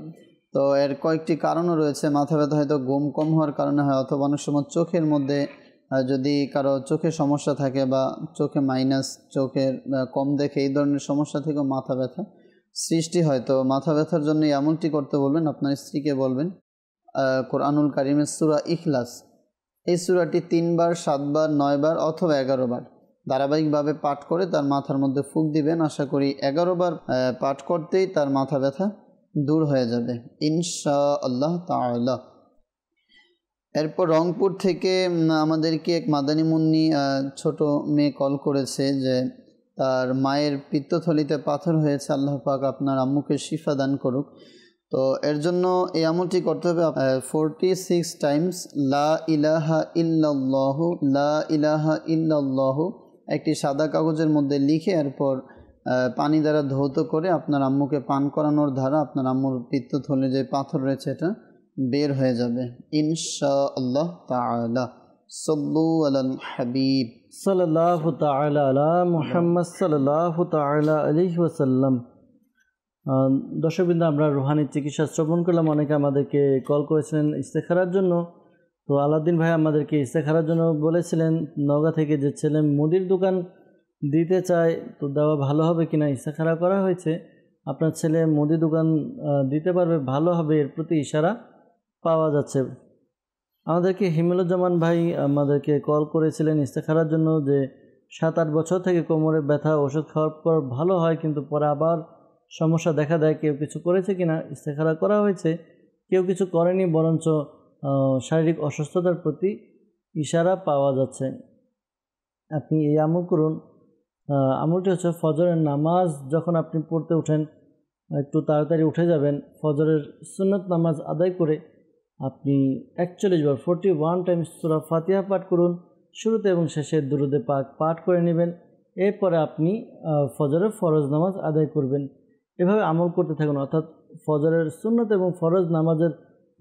তো এর কয়েকটি কারণও রয়েছে মাথা ব্যথা হয়তো ঘুম কম হওয়ার কারণে হয় অথবা অনেক সময় চোখের মধ্যে যদি কারো চোখে সমস্যা থাকে বা চোখে মাইনাস চোখের কম দেখে এই ধরনের সমস্যা থেকেও মাথা ব্যথা সৃষ্টি হয় তো মাথা ব্যথার জন্য এমনটি করতে বলবেন আপনার স্ত্রীকে বলবেন কোরআনুল কারিমের সুরা ইখলাস এই সুরাটি তিনবার সাতবার নয়বার অথবা এগারোবার ধারাবাহিকভাবে পাঠ করে তার মাথার মধ্যে ফুক দিবেন আশা করি এগারোবার পাঠ করতেই তার মাথা ব্যথা দূর হয়ে যাবে ইনশা আল্লাহ তালা এরপর রংপুর থেকে আমাদেরকে এক মাদানী মুন্নি ছোট মেয়ে কল করেছে যে তার মায়ের পিত্তথলিতে পাথর হয়েছে আল্লাহ পাক আপনার আম্মুকে শিফা দান করুক তো এর জন্য এই আমলটি করতে হবে ফোরটি সিক্স টাইমস লা ইলাহা ইল্লাহ লা ইলাহা ইল্লাহ একটি সাদা কাগজের মধ্যে লিখে এরপর পানি দ্বারা ধৌত করে আপনার আম্মুকে পান করানোর দ্বারা আপনার আম্মুর পিত্তথলে যে পাথর রয়েছে এটা বের হয়ে যাবে ইনশাআল্লাহ আল্লাহ সল্লু আলাল হাবিব সাল্লাহ তালা আলা মোহাম্মদ সাল্লাহ তালা আলহি ওসাল্লাম দর্শকবৃন্দ আমরা রুহানি চিকিৎসা শ্রবণ করলাম অনেকে আমাদেরকে কল করেছিলেন ইস্তেখারার জন্য তো আলাদ্দিন ভাই আমাদেরকে ইস্তেখারার জন্য বলেছিলেন নগা থেকে যে ছেলে মুদির দোকান দিতে চায় তো দেওয়া ভালো হবে কি না ইশারা করা হয়েছে আপনার ছেলে মুদি দোকান দিতে পারবে ভালো হবে এর প্রতি ইশারা পাওয়া যাচ্ছে আমাদেরকে হিমেলুজ্জামান ভাই আমাদেরকে কল করেছিলেন ইস্তেখারার জন্য যে সাত আট বছর থেকে কোমরে ব্যথা ওষুধ খাওয়ার পর ভালো হয় কিন্তু পরে আবার সমস্যা দেখা দেয় কেউ কিছু করেছে কি না ইস্তেখারা করা হয়েছে কেউ কিছু করেনি বরঞ্চ শারীরিক অসুস্থতার প্রতি ইশারা পাওয়া যাচ্ছে আপনি এই আমল করুন আমলটি হচ্ছে ফজরের নামাজ যখন আপনি পড়তে উঠেন একটু তাড়াতাড়ি উঠে যাবেন ফজরের সুন্নত নামাজ আদায় করে আপনি একচল্লিশ বার ফোরটি ওয়ান টাইম সুরা ফাতিহা পাঠ করুন শুরুতে এবং শেষে দুরুদে পাক পাঠ করে নেবেন এরপরে আপনি ফজরের ফরজ নামাজ আদায় করবেন এভাবে আমল করতে থাকুন অর্থাৎ ফজরের সুন্নত এবং ফরজ নামাজের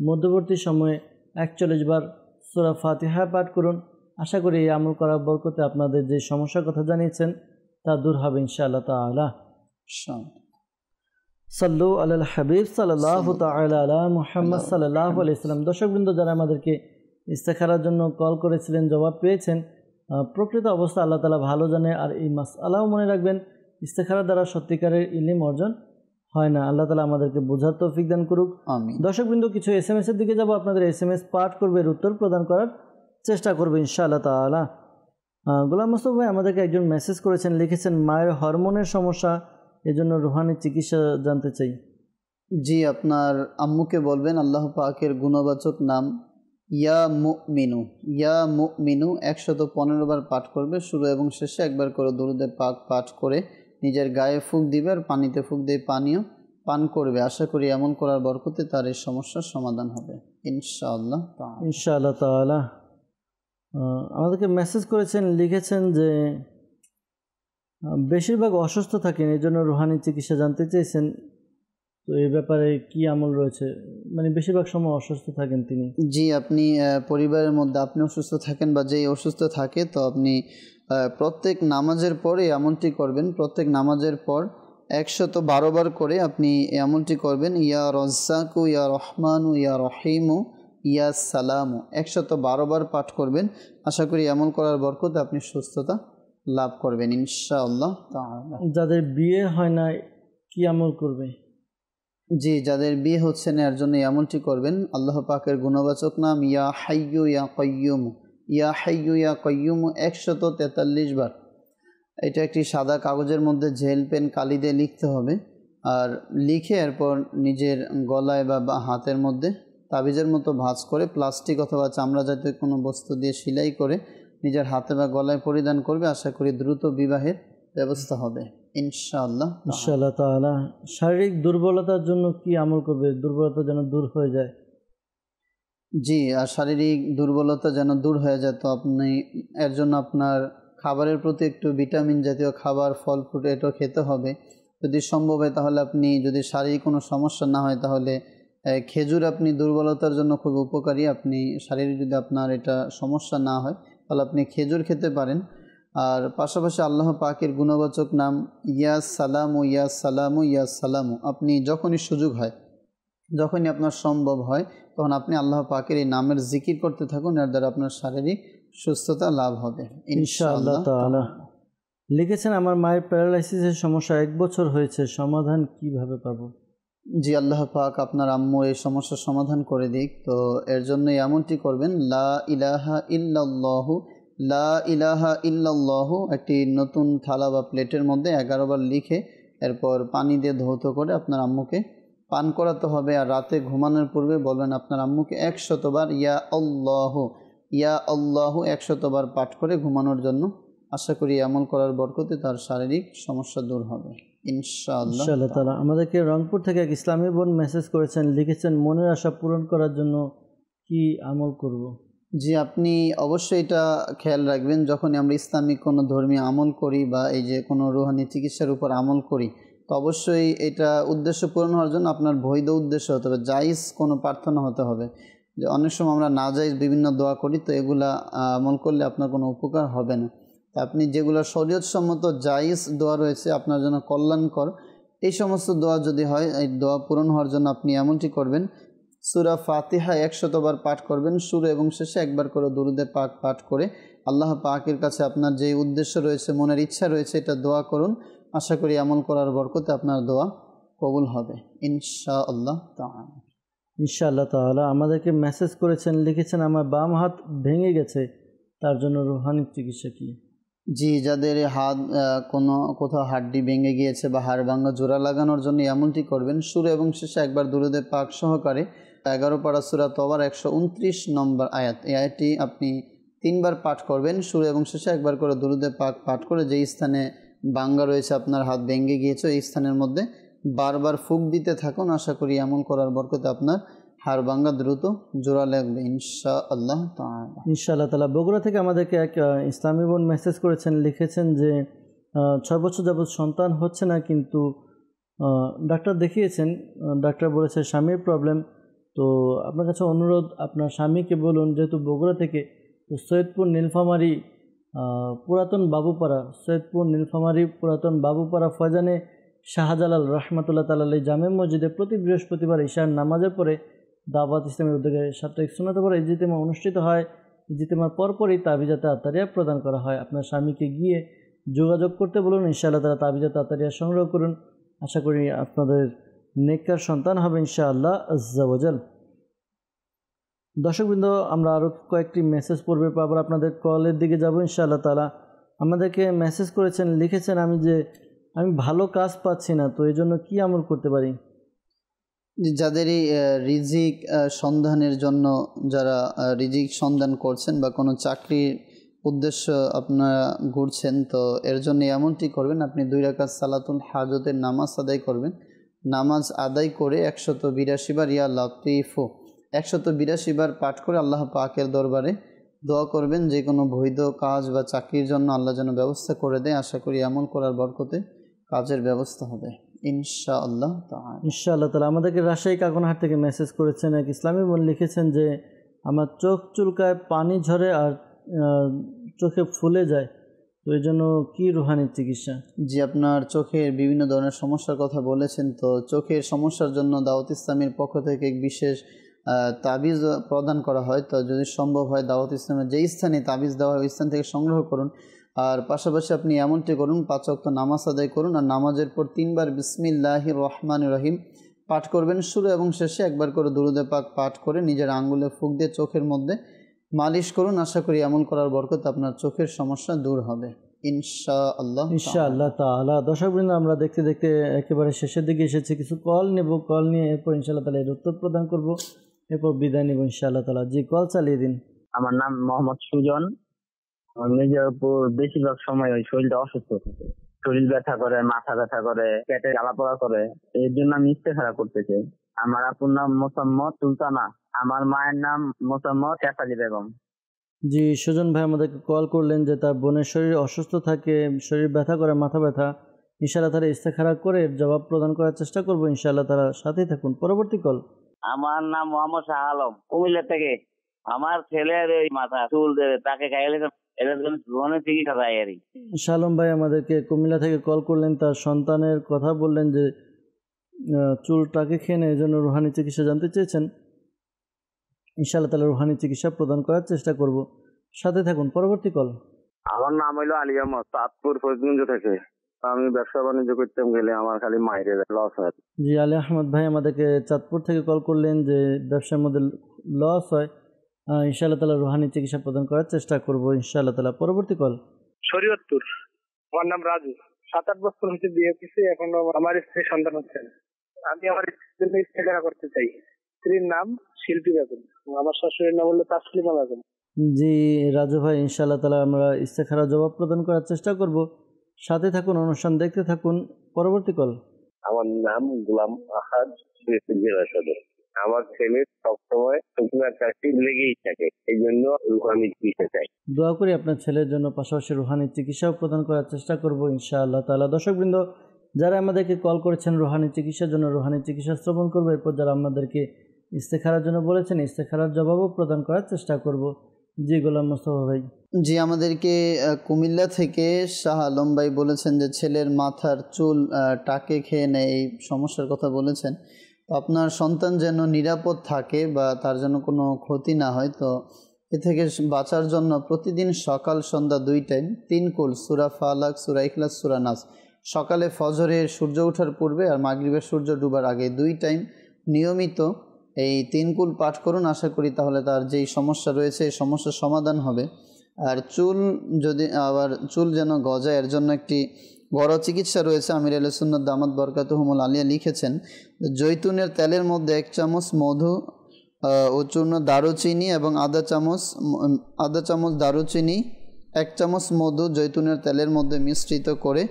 মধ্যবর্তী সময়ে একচল্লিশ বার সুরা ফাতিহা পাঠ করুন আশা করি এই আমল করার বরকতে আপনাদের যে সমস্যার কথা জানিয়েছেন তা দূর হবে ইনশাআল্লাহ তালা সাল্লু আল হাবিব সাল্লাহ তালা সাল্লাহ আলাইসাল্লাম দর্শকবৃন্দ যারা আমাদেরকে ইস্তেখারার জন্য কল করেছিলেন জবাব পেয়েছেন প্রকৃত অবস্থা আল্লাহ তালা ভালো জানে আর এই মাস আল্লাহ মনে রাখবেন ইস্তেখারার দ্বারা সত্যিকারের ইলিম অর্জন হয় না আল্লাহ তালা আমাদেরকে বোঝার তৌফিক দান করুক দর্শকবৃন্দ কিছু এস এম এর দিকে যাব আপনাদের এস এম এস পাঠ করবে উত্তর প্রদান করার চেষ্টা করবে ইনশাআল্লাহ তালা গোলাম মোস্তফা ভাই আমাদেরকে একজন মেসেজ করেছেন লিখেছেন মায়ের হরমোনের সমস্যা এজন্য রুহানি চিকিৎসা জানতে চাই জি আপনার আম্মুকে বলবেন আল্লাহ পাকের গুণবাচক নাম ইয়া মিনু ইয়া মিনু একশত পনেরো বার পাঠ করবে শুরু এবং শেষে একবার করে দুরুদে পাক পাঠ করে নিজের গায়ে ফুক দিবে আর পানিতে ফুক দিয়ে পানীয় পান করবে আশা করি এমন করার বরকতে তার এই সমস্যার সমাধান হবে ইনশাআল্লাহ ইনশাআল্লাহ তালা আমাদেরকে মেসেজ করেছেন লিখেছেন যে বেশিরভাগ অসুস্থ থাকেন এই জন্য রুহানি চিকিৎসা জানতে চেয়েছেন তো এই ব্যাপারে কি আমল রয়েছে মানে বেশিরভাগ সময় অসুস্থ থাকেন তিনি জি আপনি পরিবারের মধ্যে আপনি অসুস্থ থাকেন বা যেই অসুস্থ থাকে তো আপনি প্রত্যেক নামাজের পর এই আমলটি করবেন প্রত্যেক নামাজের পর একশত বারো বার করে আপনি এমনটি করবেন ইয়া রজ্জাকু ইয়া রহমানু ইয়া রহিমু ইয়া সালামু একশত বারোবার পাঠ করবেন আশা করি এমন করার বরকতে আপনি সুস্থতা লাভ করবেন ইনশাআল্লাহ যাদের বিয়ে হয় না কি আমল করবে জি যাদের বিয়ে হচ্ছে না এর জন্য এমনটি করবেন আল্লাহ পাকের গুণবাচক নাম ইয়া হাইয়ু ইয়া কয়ুম ইয়া হাইয়ু ইয়া কয়ুম একশত তেতাল্লিশ বার এটা একটি সাদা কাগজের মধ্যে জেল পেন কালি দিয়ে লিখতে হবে আর লিখে এরপর নিজের গলায় বা হাতের মধ্যে তাবিজের মতো ভাঁজ করে প্লাস্টিক অথবা চামড়া জাতীয় কোনো বস্তু দিয়ে সেলাই করে নিজের হাতে বা গলায় পরিধান করবে আশা করি দ্রুত বিবাহের ব্যবস্থা হবে ইনশাআল্লাহ ইনশাআল্লাহ তাহলে শারীরিক দুর্বলতার জন্য কি আমল করবে দুর্বলতা যেন দূর হয়ে যায় জি আর শারীরিক দুর্বলতা যেন দূর হয়ে যায় তো আপনি এর জন্য আপনার খাবারের প্রতি একটু ভিটামিন জাতীয় খাবার ফল ফ্রুট এটাও খেতে হবে যদি সম্ভব হয় তাহলে আপনি যদি শারীরিক কোনো সমস্যা না হয় তাহলে খেজুর আপনি দুর্বলতার জন্য খুব উপকারী আপনি শারীরিক যদি আপনার এটা সমস্যা না হয় তাহলে আপনি খেজুর খেতে পারেন আর পাশাপাশি আল্লাহ পাকের গুণবাচক নাম ইয়া সালামু ইয়া সালামু ইয়া সালামু আপনি যখনই সুযোগ হয় যখনই আপনার সম্ভব হয় তখন আপনি আল্লাহ পাকের এই নামের জিকির করতে থাকুন এর দ্বারা আপনার শারীরিক সুস্থতা লাভ হবে ইনশাআল্লাহ লিখেছেন আমার মায়ের প্যারালাইসিসের সমস্যা এক বছর হয়েছে সমাধান কিভাবে পাবো জি আল্লাহ পাক আপনার আম্মু এই সমস্যার সমাধান করে দিক তো এর জন্য এমনটি করবেন লা ইলাহা ইল্লাল্লাহু লা ইলাহা ইল্লাল্লাহু একটি নতুন থালা বা প্লেটের মধ্যে এগারোবার লিখে এরপর পানি দিয়ে ধৌত করে আপনার আম্মুকে পান করাতে হবে আর রাতে ঘুমানোর পূর্বে বলবেন আপনার আম্মুকে একশতবার ইয়া অল্লাহ ইয়া আল্লাহ একশতবার পাঠ করে ঘুমানোর জন্য আশা করি আমল করার বরকতে তার শারীরিক সমস্যা দূর হবে ইনশাআল্লাহ তালা আমাদেরকে রংপুর থেকে এক ইসলামী বোন মেসেজ করেছেন লিখেছেন মনের আশা পূরণ করার জন্য কি আমল করব। জি আপনি অবশ্যই এটা খেয়াল রাখবেন যখন আমরা ইসলামিক কোনো ধর্মীয় আমল করি বা এই যে কোনো রুহানি চিকিৎসার উপর আমল করি তো অবশ্যই এটা উদ্দেশ্য পূরণ হওয়ার জন্য আপনার বৈধ উদ্দেশ্য হতে হবে জাইজ কোনো প্রার্থনা হতে হবে যে অনেক সময় আমরা না জাইজ বিভিন্ন দোয়া করি তো এগুলা আমল করলে আপনার কোনো উপকার হবে না আপনি যেগুলো শরীয়তসম্মত জাইজ দোয়া রয়েছে আপনার জন্য কল্যাণকর এই সমস্ত দোয়া যদি হয় এই দোয়া পূরণ হওয়ার জন্য আপনি এমনটি করবেন সুরা ফাতিহা একশতবার পাঠ করবেন সুর এবং শেষে একবার করে দুরুদে পাক পাঠ করে আল্লাহ পাকের কাছে আপনার যে উদ্দেশ্য রয়েছে মনের ইচ্ছা রয়েছে এটা দোয়া করুন আশা করি আমল করার বরকতে আপনার দোয়া কবুল হবে ইনশা আল্লাহ তাহলে ইনশাআল্লাহ তাহলে আমাদেরকে মেসেজ করেছেন লিখেছেন আমার বাম হাত ভেঙে গেছে তার জন্য রুহানি চিকিৎসা কী জি যাদের হাত কোনো কোথাও হাড্ডি ভেঙে গিয়েছে বা হাড় ভাঙা জোড়া লাগানোর জন্য এমনটি করবেন সুর এবং শেষে একবার দূরদের পাক সহকারে এগারো পাড়া সুরা তবার একশো উনত্রিশ নম্বর আয়াত এই আয়াতটি আপনি তিনবার পাঠ করবেন সুর এবং শেষে একবার করে দূরদের পাক পাঠ করে যে স্থানে বাঙ্গা রয়েছে আপনার হাত ভেঙে গিয়েছে এই স্থানের মধ্যে বারবার ফুক দিতে থাকুন আশা করি এমন করার বরকতে আপনার হার বাংলা দ্রুত জোড়া লাগবে ইনশা আল্লাহ ইনশা আল্লাহ তালা বগুড়া থেকে আমাদেরকে এক ইসলামী বোন মেসেজ করেছেন লিখেছেন যে ছয় বছর যাবৎ সন্তান হচ্ছে না কিন্তু ডাক্তার দেখিয়েছেন ডাক্তার বলেছে স্বামীর প্রবলেম তো আপনার কাছে অনুরোধ আপনার স্বামীকে বলুন যেহেতু বগুড়া থেকে তো সৈয়দপুর নীলফামারি পুরাতন বাবুপাড়া সৈয়দপুর নীলফামারি পুরাতন বাবুপাড়া ফয়জানে শাহজালাল রহমতুল্লাহ তাল্লাহ জামে মসজিদে প্রতি বৃহস্পতিবার ঈশার নামাজের পরে দাবাত ইসলামের উদ্যোগে সাপ্তাহিক সুন্নত পরে ইজিতেমা অনুষ্ঠিত হয় ইজিতেমার পরপরই তাবিজাতে আতারিয়া প্রদান করা হয় আপনার স্বামীকে গিয়ে যোগাযোগ করতে বলুন ইনশাআল্লাহ তারা তাবিজাতে আতারিয়া সংগ্রহ করুন আশা করি আপনাদের নেকর সন্তান হবে ইনশাআল্লাহ আজ্জাবজাল দর্শকবৃন্দ আমরা আরও কয়েকটি মেসেজ পড়বে আবার আপনাদের কলের দিকে যাবো ইনশাআল্লাহ তালা আমাদেরকে মেসেজ করেছেন লিখেছেন আমি যে আমি ভালো কাজ পাচ্ছি না তো এই জন্য কী আমল করতে পারি যাদের এই রিজিক সন্ধানের জন্য যারা রিজিক সন্ধান করছেন বা কোনো চাকরির উদ্দেশ্য আপনারা ঘুরছেন তো এর জন্য এমনটি করবেন আপনি দুই রাখা সালাতুল হাজতের নামাজ আদায় করবেন নামাজ আদায় করে একশত বিরাশি বার ইয়া লতিফু একশত বিরাশি বার পাঠ করে আল্লাহ পাকের দরবারে দোয়া করবেন যে কোনো বৈধ কাজ বা চাকরির জন্য আল্লাহ যেন ব্যবস্থা করে দেয় আশা করি এমন করার বরকতে কাজের ব্যবস্থা হবে ইনশাআল্লাহ ইনশাআল্লাহ তালা আমাদেরকে রাজশাহী কাকনহাট থেকে মেসেজ করেছেন এক ইসলামী বোন লিখেছেন যে আমার চোখ চুলকায় পানি ঝরে আর চোখে ফুলে যায় তো এই জন্য কী রুহানি চিকিৎসা জি আপনার চোখের বিভিন্ন ধরনের সমস্যার কথা বলেছেন তো চোখের সমস্যার জন্য দাওয়াত ইসলামের পক্ষ থেকে বিশেষ তাবিজ প্রদান করা হয় তো যদি সম্ভব হয় দাওয়াত ইসলামের যে স্থানে তাবিজ দেওয়া হয় ওই স্থান থেকে সংগ্রহ করুন আর পাশাপাশি আপনি এমনটি করুন পাঁচ অক্ত নামাজ আদায় করুন আর নামাজের পর তিনবার বিসমিল্লাহ রহমান রহিম পাঠ করবেন শুরু এবং শেষে একবার করে দুরুদে পাক পাঠ করে নিজের আঙ্গুলে ফুক দিয়ে চোখের মধ্যে মালিশ করুন আশা করি এমন করার বরকত আপনার চোখের সমস্যা দূর হবে ইনশা আল্লাহ ইনশা আল্লাহ তাহলে দর্শক বৃন্দ আমরা দেখতে দেখতে একেবারে শেষের দিকে এসেছি কিছু কল নেব কল নিয়ে এরপর ইনশাআল্লাহ তালা এর উত্তর প্রদান করবো এরপর বিদায় নেব ইনশাআল্লাহ তালা জি কল চালিয়ে দিন আমার নাম মোহাম্মদ সুজন নিজের উপর বেশিরভাগ সময় ওই শরীরটা অসুস্থ থাকে শরীর ব্যথা করে মাথা ব্যথা করে পেটে জ্বালা পড়া করে এর জন্য আমি করতে চাই আমার আপুর নাম মোসাম্মদ সুলতানা আমার মায়ের নাম মোসাম্মদ ক্যাফালি বেগম জি সুজন ভাই আমাদেরকে কল করলেন যে তার বোনের শরীর অসুস্থ থাকে শরীর ব্যথা করে মাথা ব্যথা ইনশাল্লাহ তারা ইস্তেখারা করে জবাব প্রদান করার চেষ্টা করবো ইনশাল্লাহ তারা সাথে থাকুন পরবর্তী কল আমার নাম মোহাম্মদ শাহ আলম কুমিল্লা থেকে আমার ছেলের ওই মাথা চুল দেবে তাকে গাইলে এনাদের শালম ভাই আমাদেরকে কুমিল্লা থেকে কল করলেন তার সন্তানের কথা বললেন যে চুলটাকে খেয়ে নেয় জন্য রুহানি চিকিৎসা জানতে চেয়েছেন ইনশাআল্লাহ তাহলে রুহানি চিকিৎসা প্রদান করার চেষ্টা করব সাথে থাকুন পরবর্তী কল আমার নাম হইলো আলী আহমদ চাঁদপুর ফজগঞ্জ থেকে আমি ব্যবসা বাণিজ্য করতে গেলে আমার খালি মাইরে লস হয় জি আলী আহমদ ভাই আমাদেরকে চাঁদপুর থেকে কল করলেন যে ব্যবসার মধ্যে লস হয় ইনশাআল্লাহ তালা রুহানি চিকিৎসা প্রদান করার চেষ্টা করব ইনশাআল্লাহ তালা পরবর্তী কল শরীয়তপুর আমার নাম রাজু সাত আট বছর হচ্ছে বিয়ে করছি এখন আমার স্ত্রী সন্তান হচ্ছে আমি আমার স্ত্রীর জন্য ছেলেরা করতে চাই স্ত্রীর নাম শিল্পী বেগম আমার শাশুড়ির নাম হলো তাসলিমা বেগম জি রাজু ভাই ইনশাআল্লাহ তালা আমরা ইস্তেখারা জবাব প্রদান করার চেষ্টা করব সাথে থাকুন অনুষ্ঠান দেখতে থাকুন পরবর্তী কল আমার নাম গোলাম আহাদ জেলা সদর আমার ছেলে সবসময় লেগেই থাকে এই জন্য রুহানি চিকিৎসা চাই দোয়া করি আপনার ছেলের জন্য পাশাপাশি রুহানি চিকিৎসাও প্রদান করার চেষ্টা করব ইনশা আল্লাহ তালা দর্শকবৃন্দ যারা আমাদেরকে কল করেছেন রুহানি চিকিৎসার জন্য রুহানি চিকিৎসা শ্রবণ করবো এরপর যারা আমাদেরকে ইস্তেখারার জন্য বলেছেন ইস্তেখারার জবাবও প্রদান করার চেষ্টা করব জি গোলাম মোস্তফা ভাই জি আমাদেরকে কুমিল্লা থেকে শাহ আলম ভাই বলেছেন যে ছেলের মাথার চুল টাকে খেয়ে নেয় এই সমস্যার কথা বলেছেন তো আপনার সন্তান যেন নিরাপদ থাকে বা তার যেন কোনো ক্ষতি না হয় তো এ থেকে বাঁচার জন্য প্রতিদিন সকাল সন্ধ্যা দুই টাইম তিন কুল সুরা ফালাক সুরা ইখলাস সুরা নাস সকালে ফজরে সূর্য ওঠার পূর্বে আর মাগরীবের সূর্য ডুবার আগে দুই টাইম নিয়মিত এই তিন কুল পাঠ করুন আশা করি তাহলে তার যেই সমস্যা রয়েছে এই সমস্যার সমাধান হবে আর চুল যদি আবার চুল যেন গজায় এর জন্য একটি বড় চিকিৎসা রয়েছে আমির আলসুন্নত দামাত বরকাত হুমুল আলিয়া লিখেছেন জৈতুনের তেলের মধ্যে এক চামচ মধু ও চূর্ণ দারুচিনি এবং আধা চামচ আধা চামচ দারুচিনি এক চামচ মধু জৈতুনের তেলের মধ্যে মিশ্রিত করে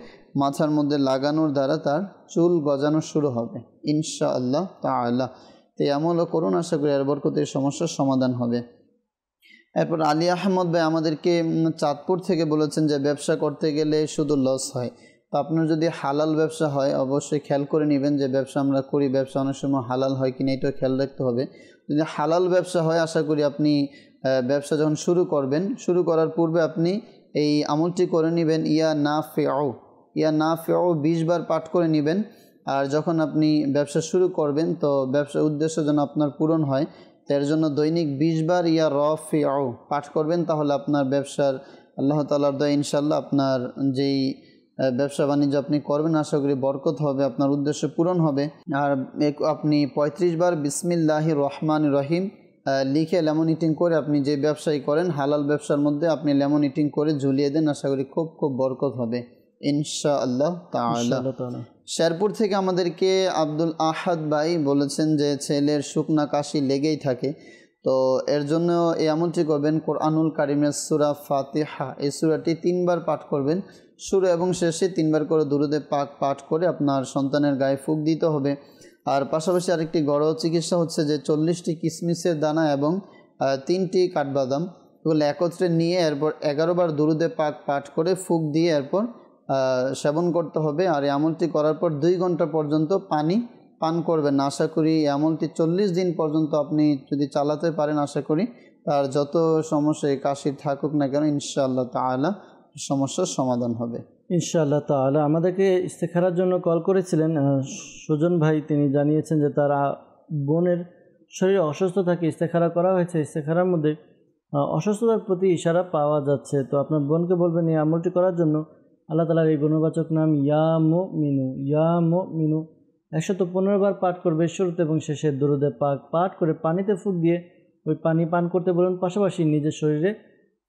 মাথার মধ্যে লাগানোর দ্বারা তার চুল গজানো শুরু হবে ইনশা আল্লাহ তা আল্লাহ তো আমল করুন আশা করি আর বরকতের সমস্যার সমাধান হবে এরপর আলী আহমদ ভাই আমাদেরকে চাঁদপুর থেকে বলেছেন যে ব্যবসা করতে গেলে শুধু লস হয় তো আপনার যদি হালাল ব্যবসা হয় অবশ্যই খেয়াল করে নেবেন যে ব্যবসা আমরা করি ব্যবসা অনেক সময় হালাল হয় কি না এটাও খেয়াল রাখতে হবে যদি হালাল ব্যবসা হয় আশা করি আপনি ব্যবসা যখন শুরু করবেন শুরু করার পূর্বে আপনি এই আমলটি করে নেবেন ইয়া না ফেও ইয়া না ফেও বিশ বার পাঠ করে নেবেন আর যখন আপনি ব্যবসা শুরু করবেন তো ব্যবসার উদ্দেশ্য যেন আপনার পূরণ হয় তার জন্য দৈনিক বিশবার ইয়া রফি আউ পাঠ করবেন তাহলে আপনার ব্যবসার আল্লাহ তালার দয়া ইনশাল্লাহ আপনার যেই ব্যবসা বাণিজ্য আপনি করবেন আশা করি বরকত হবে আপনার উদ্দেশ্য পূরণ হবে আর আপনি ৩৫ বার বিসমিল্লাহ রহমান রহিম লিখে লেমন ইটিং করে আপনি যে ব্যবসায়ী করেন হালাল ব্যবসার মধ্যে আপনি লেমন ইটিং করে ঝুলিয়ে দেন আশা করি খুব খুব বরকত হবে ইনশা আল্লাহ শেরপুর থেকে আমাদেরকে আব্দুল আহাদ ভাই বলেছেন যে ছেলের শুকনা কাশি লেগেই থাকে তো এর জন্য এই করবেন কোরআনুল কারিমের সুরা ফাতেহা এই সুরাটি তিনবার পাঠ করবেন শুরু এবং শেষে তিনবার করে দুরুদে পাক পাঠ করে আপনার সন্তানের গায়ে ফুক দিতে হবে আর পাশাপাশি আরেকটি গড় চিকিৎসা হচ্ছে যে চল্লিশটি কিসমিসের দানা এবং তিনটি কাঠবাদাম এগুলো একত্রে নিয়ে এরপর এগারোবার দুরুদে পাক পাঠ করে ফুক দিয়ে এরপর সেবন করতে হবে আর এমনটি করার পর দুই ঘন্টা পর্যন্ত পানি পান করবেন আশা করি এমনটি চল্লিশ দিন পর্যন্ত আপনি যদি চালাতে পারেন আশা করি আর যত সমস্যা কাশি থাকুক না কেন ইনশাআল্লাহ তালা সমস্যার সমাধান হবে ইনশাআল্লাহ তাহলে আমাদেরকে ইস্তেখারার জন্য কল করেছিলেন সুজন ভাই তিনি জানিয়েছেন যে তার বোনের শরীর অসুস্থ থাকে ইস্তেখারা করা হয়েছে ইস্তেখারার মধ্যে অসুস্থতার প্রতি ইশারা পাওয়া যাচ্ছে তো আপনার বোনকে বলবেন এই আমলটি করার জন্য আল্লাহ তালার এই গুণবাচক নাম ইয়া মো মিনু ইয়া মো মিনু একশত পনেরো বার পাঠ করবে শুরুতে এবং শেষে দরুদে পাক পাঠ করে পানিতে ফুক দিয়ে ওই পানি পান করতে বলুন পাশাপাশি নিজের শরীরে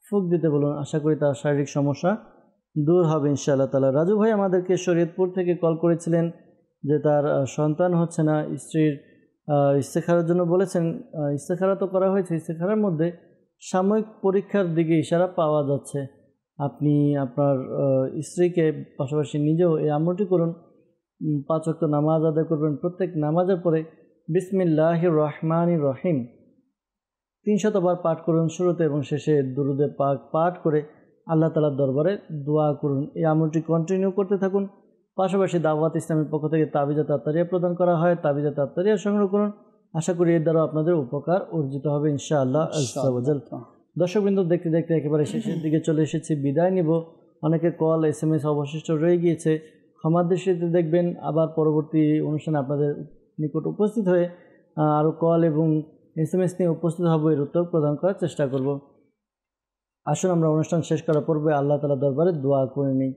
ফুক দিতে বলুন আশা করি তার শারীরিক সমস্যা দূর হবে ইনশাআল্লাহ তালা রাজু ভাই আমাদেরকে শরীয়তপুর থেকে কল করেছিলেন যে তার সন্তান হচ্ছে না স্ত্রীর ইস্তেখারার জন্য বলেছেন ইস্তেখারা তো করা হয়েছে ইস্তেখারার মধ্যে সাময়িক পরীক্ষার দিকে ইশারা পাওয়া যাচ্ছে আপনি আপনার স্ত্রীকে পাশাপাশি নিজেও এই আমরটি করুন পাঁচ অক্ত নামাজ আদায় করবেন প্রত্যেক নামাজের পরে বিসমিল্লাহ রহমান রহিম তিনশতবার পাঠ করুন শুরুতে এবং শেষে দুরুদে পাক পাঠ করে আল্লাহ তালার দরবারে দোয়া করুন এই আমলটি কন্টিনিউ করতে থাকুন পাশাপাশি দাওয়াত ইসলামের পক্ষ থেকে তাবিজা তাত্তারিয়া প্রদান করা হয় তাবিজা তাত্তারিয়া সংগ্রহ করুন আশা করি এর দ্বারা আপনাদের উপকার অর্জিত হবে ইনশাআল্লাহ আল্লাহ দর্শকবৃন্দ দেখতে দেখতে একেবারে শেষের দিকে চলে এসেছি বিদায় নিব অনেকের কল এস এম এস অবশিষ্ট রয়ে গিয়েছে ক্ষমার দৃষ্টিতে দেখবেন আবার পরবর্তী অনুষ্ঠানে আপনাদের নিকট উপস্থিত হয়ে আরও কল এবং এস এম এস নিয়ে উপস্থিত হব এর উত্তর প্রদান করার চেষ্টা করব আসুন আমরা অনুষ্ঠান শেষ করার পর্বে আল্লাহ তালা দরবারে দোয়া করে নিই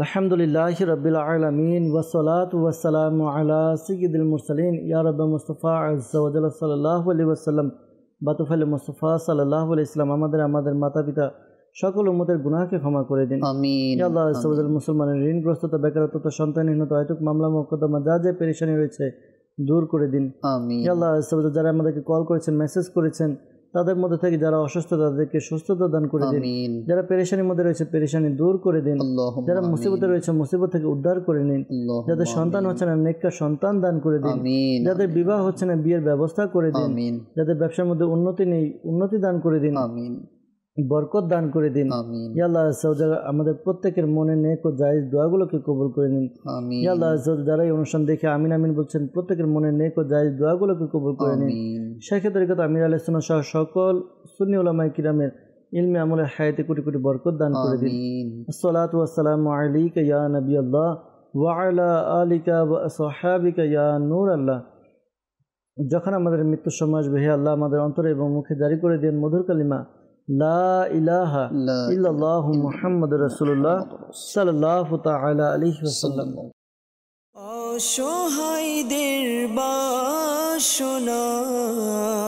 আলহামদুলিল্লাহ রবিল আলমিন ওসলাত ওয়াসালাম আলা সিকিদুল মুরসালিন ইয়ারব মুস্তফা আজাল সাল্লাহ আলী ওসাল্লাম বাতুফালে মুস্তফা সাল্লাহ ইসলাম আমাদের আমাদের মাতা পিতা সকল উম্মতের গুনাহকে ক্ষমা করে দিন আল্লাহ মুসলমানের ঋণগ্রস্ততা বেকারত্ব সন্তানহীনতা হয়তো মামলা মোকদ্দমা যা যে পেরেশানি রয়েছে দূর করে দিন আল্লাহ যারা আমাদেরকে কল করেছেন মেসেজ করেছেন তাদের মধ্যে থেকে যারা অসুস্থ তাদেরকে সুস্থতা দান করে দিন যারা পেরেশানির মধ্যে রয়েছে পেরেশানি দূর করে দিন যারা মুসিবতে রয়েছে মুসিবত থেকে উদ্ধার করে নিন যাদের সন্তান হচ্ছে না নেকা সন্তান দান করে দিন যাদের বিবাহ হচ্ছে না বিয়ের ব্যবস্থা করে দিন যাদের ব্যবসার মধ্যে উন্নতি নেই উন্নতি দান করে দিন বরকত দান করে দিন ইয়াল্লাহ আল্লাহ আমাদের প্রত্যেকের মনে নেক ও জায়েজ দোয়াগুলোকে কবুল করে নিন ইয়াল্লাহ সৌদ যারা এই অনুষ্ঠান দেখে আমিন আমিন বলছেন প্রত্যেকের মনে নেক ও জায়েজ দোয়াগুলোকে কবুল করে নিন সেক্ষেত্রে কথা আমির আলাইসলাম সহ সকল সুন্নি উলামাই কিরামের ইলমে আমলে হায়াতে কোটি কোটি বরকত দান করে দিন সালাত ওয়াসালাম আলিকা ইয়া নবী আল্লাহ ওয়া আলিকা সোহাবিকা ইয়া নূর আল্লাহ যখন আমাদের মৃত্যু সমাজ বেহে আল্লাহ আমাদের অন্তরে এবং মুখে জারি করে দেন মধুর কালিমা لا الہ الا اللہ محمد رسول اللہ صلی اللہ تعالیٰ علیہ وسلم درب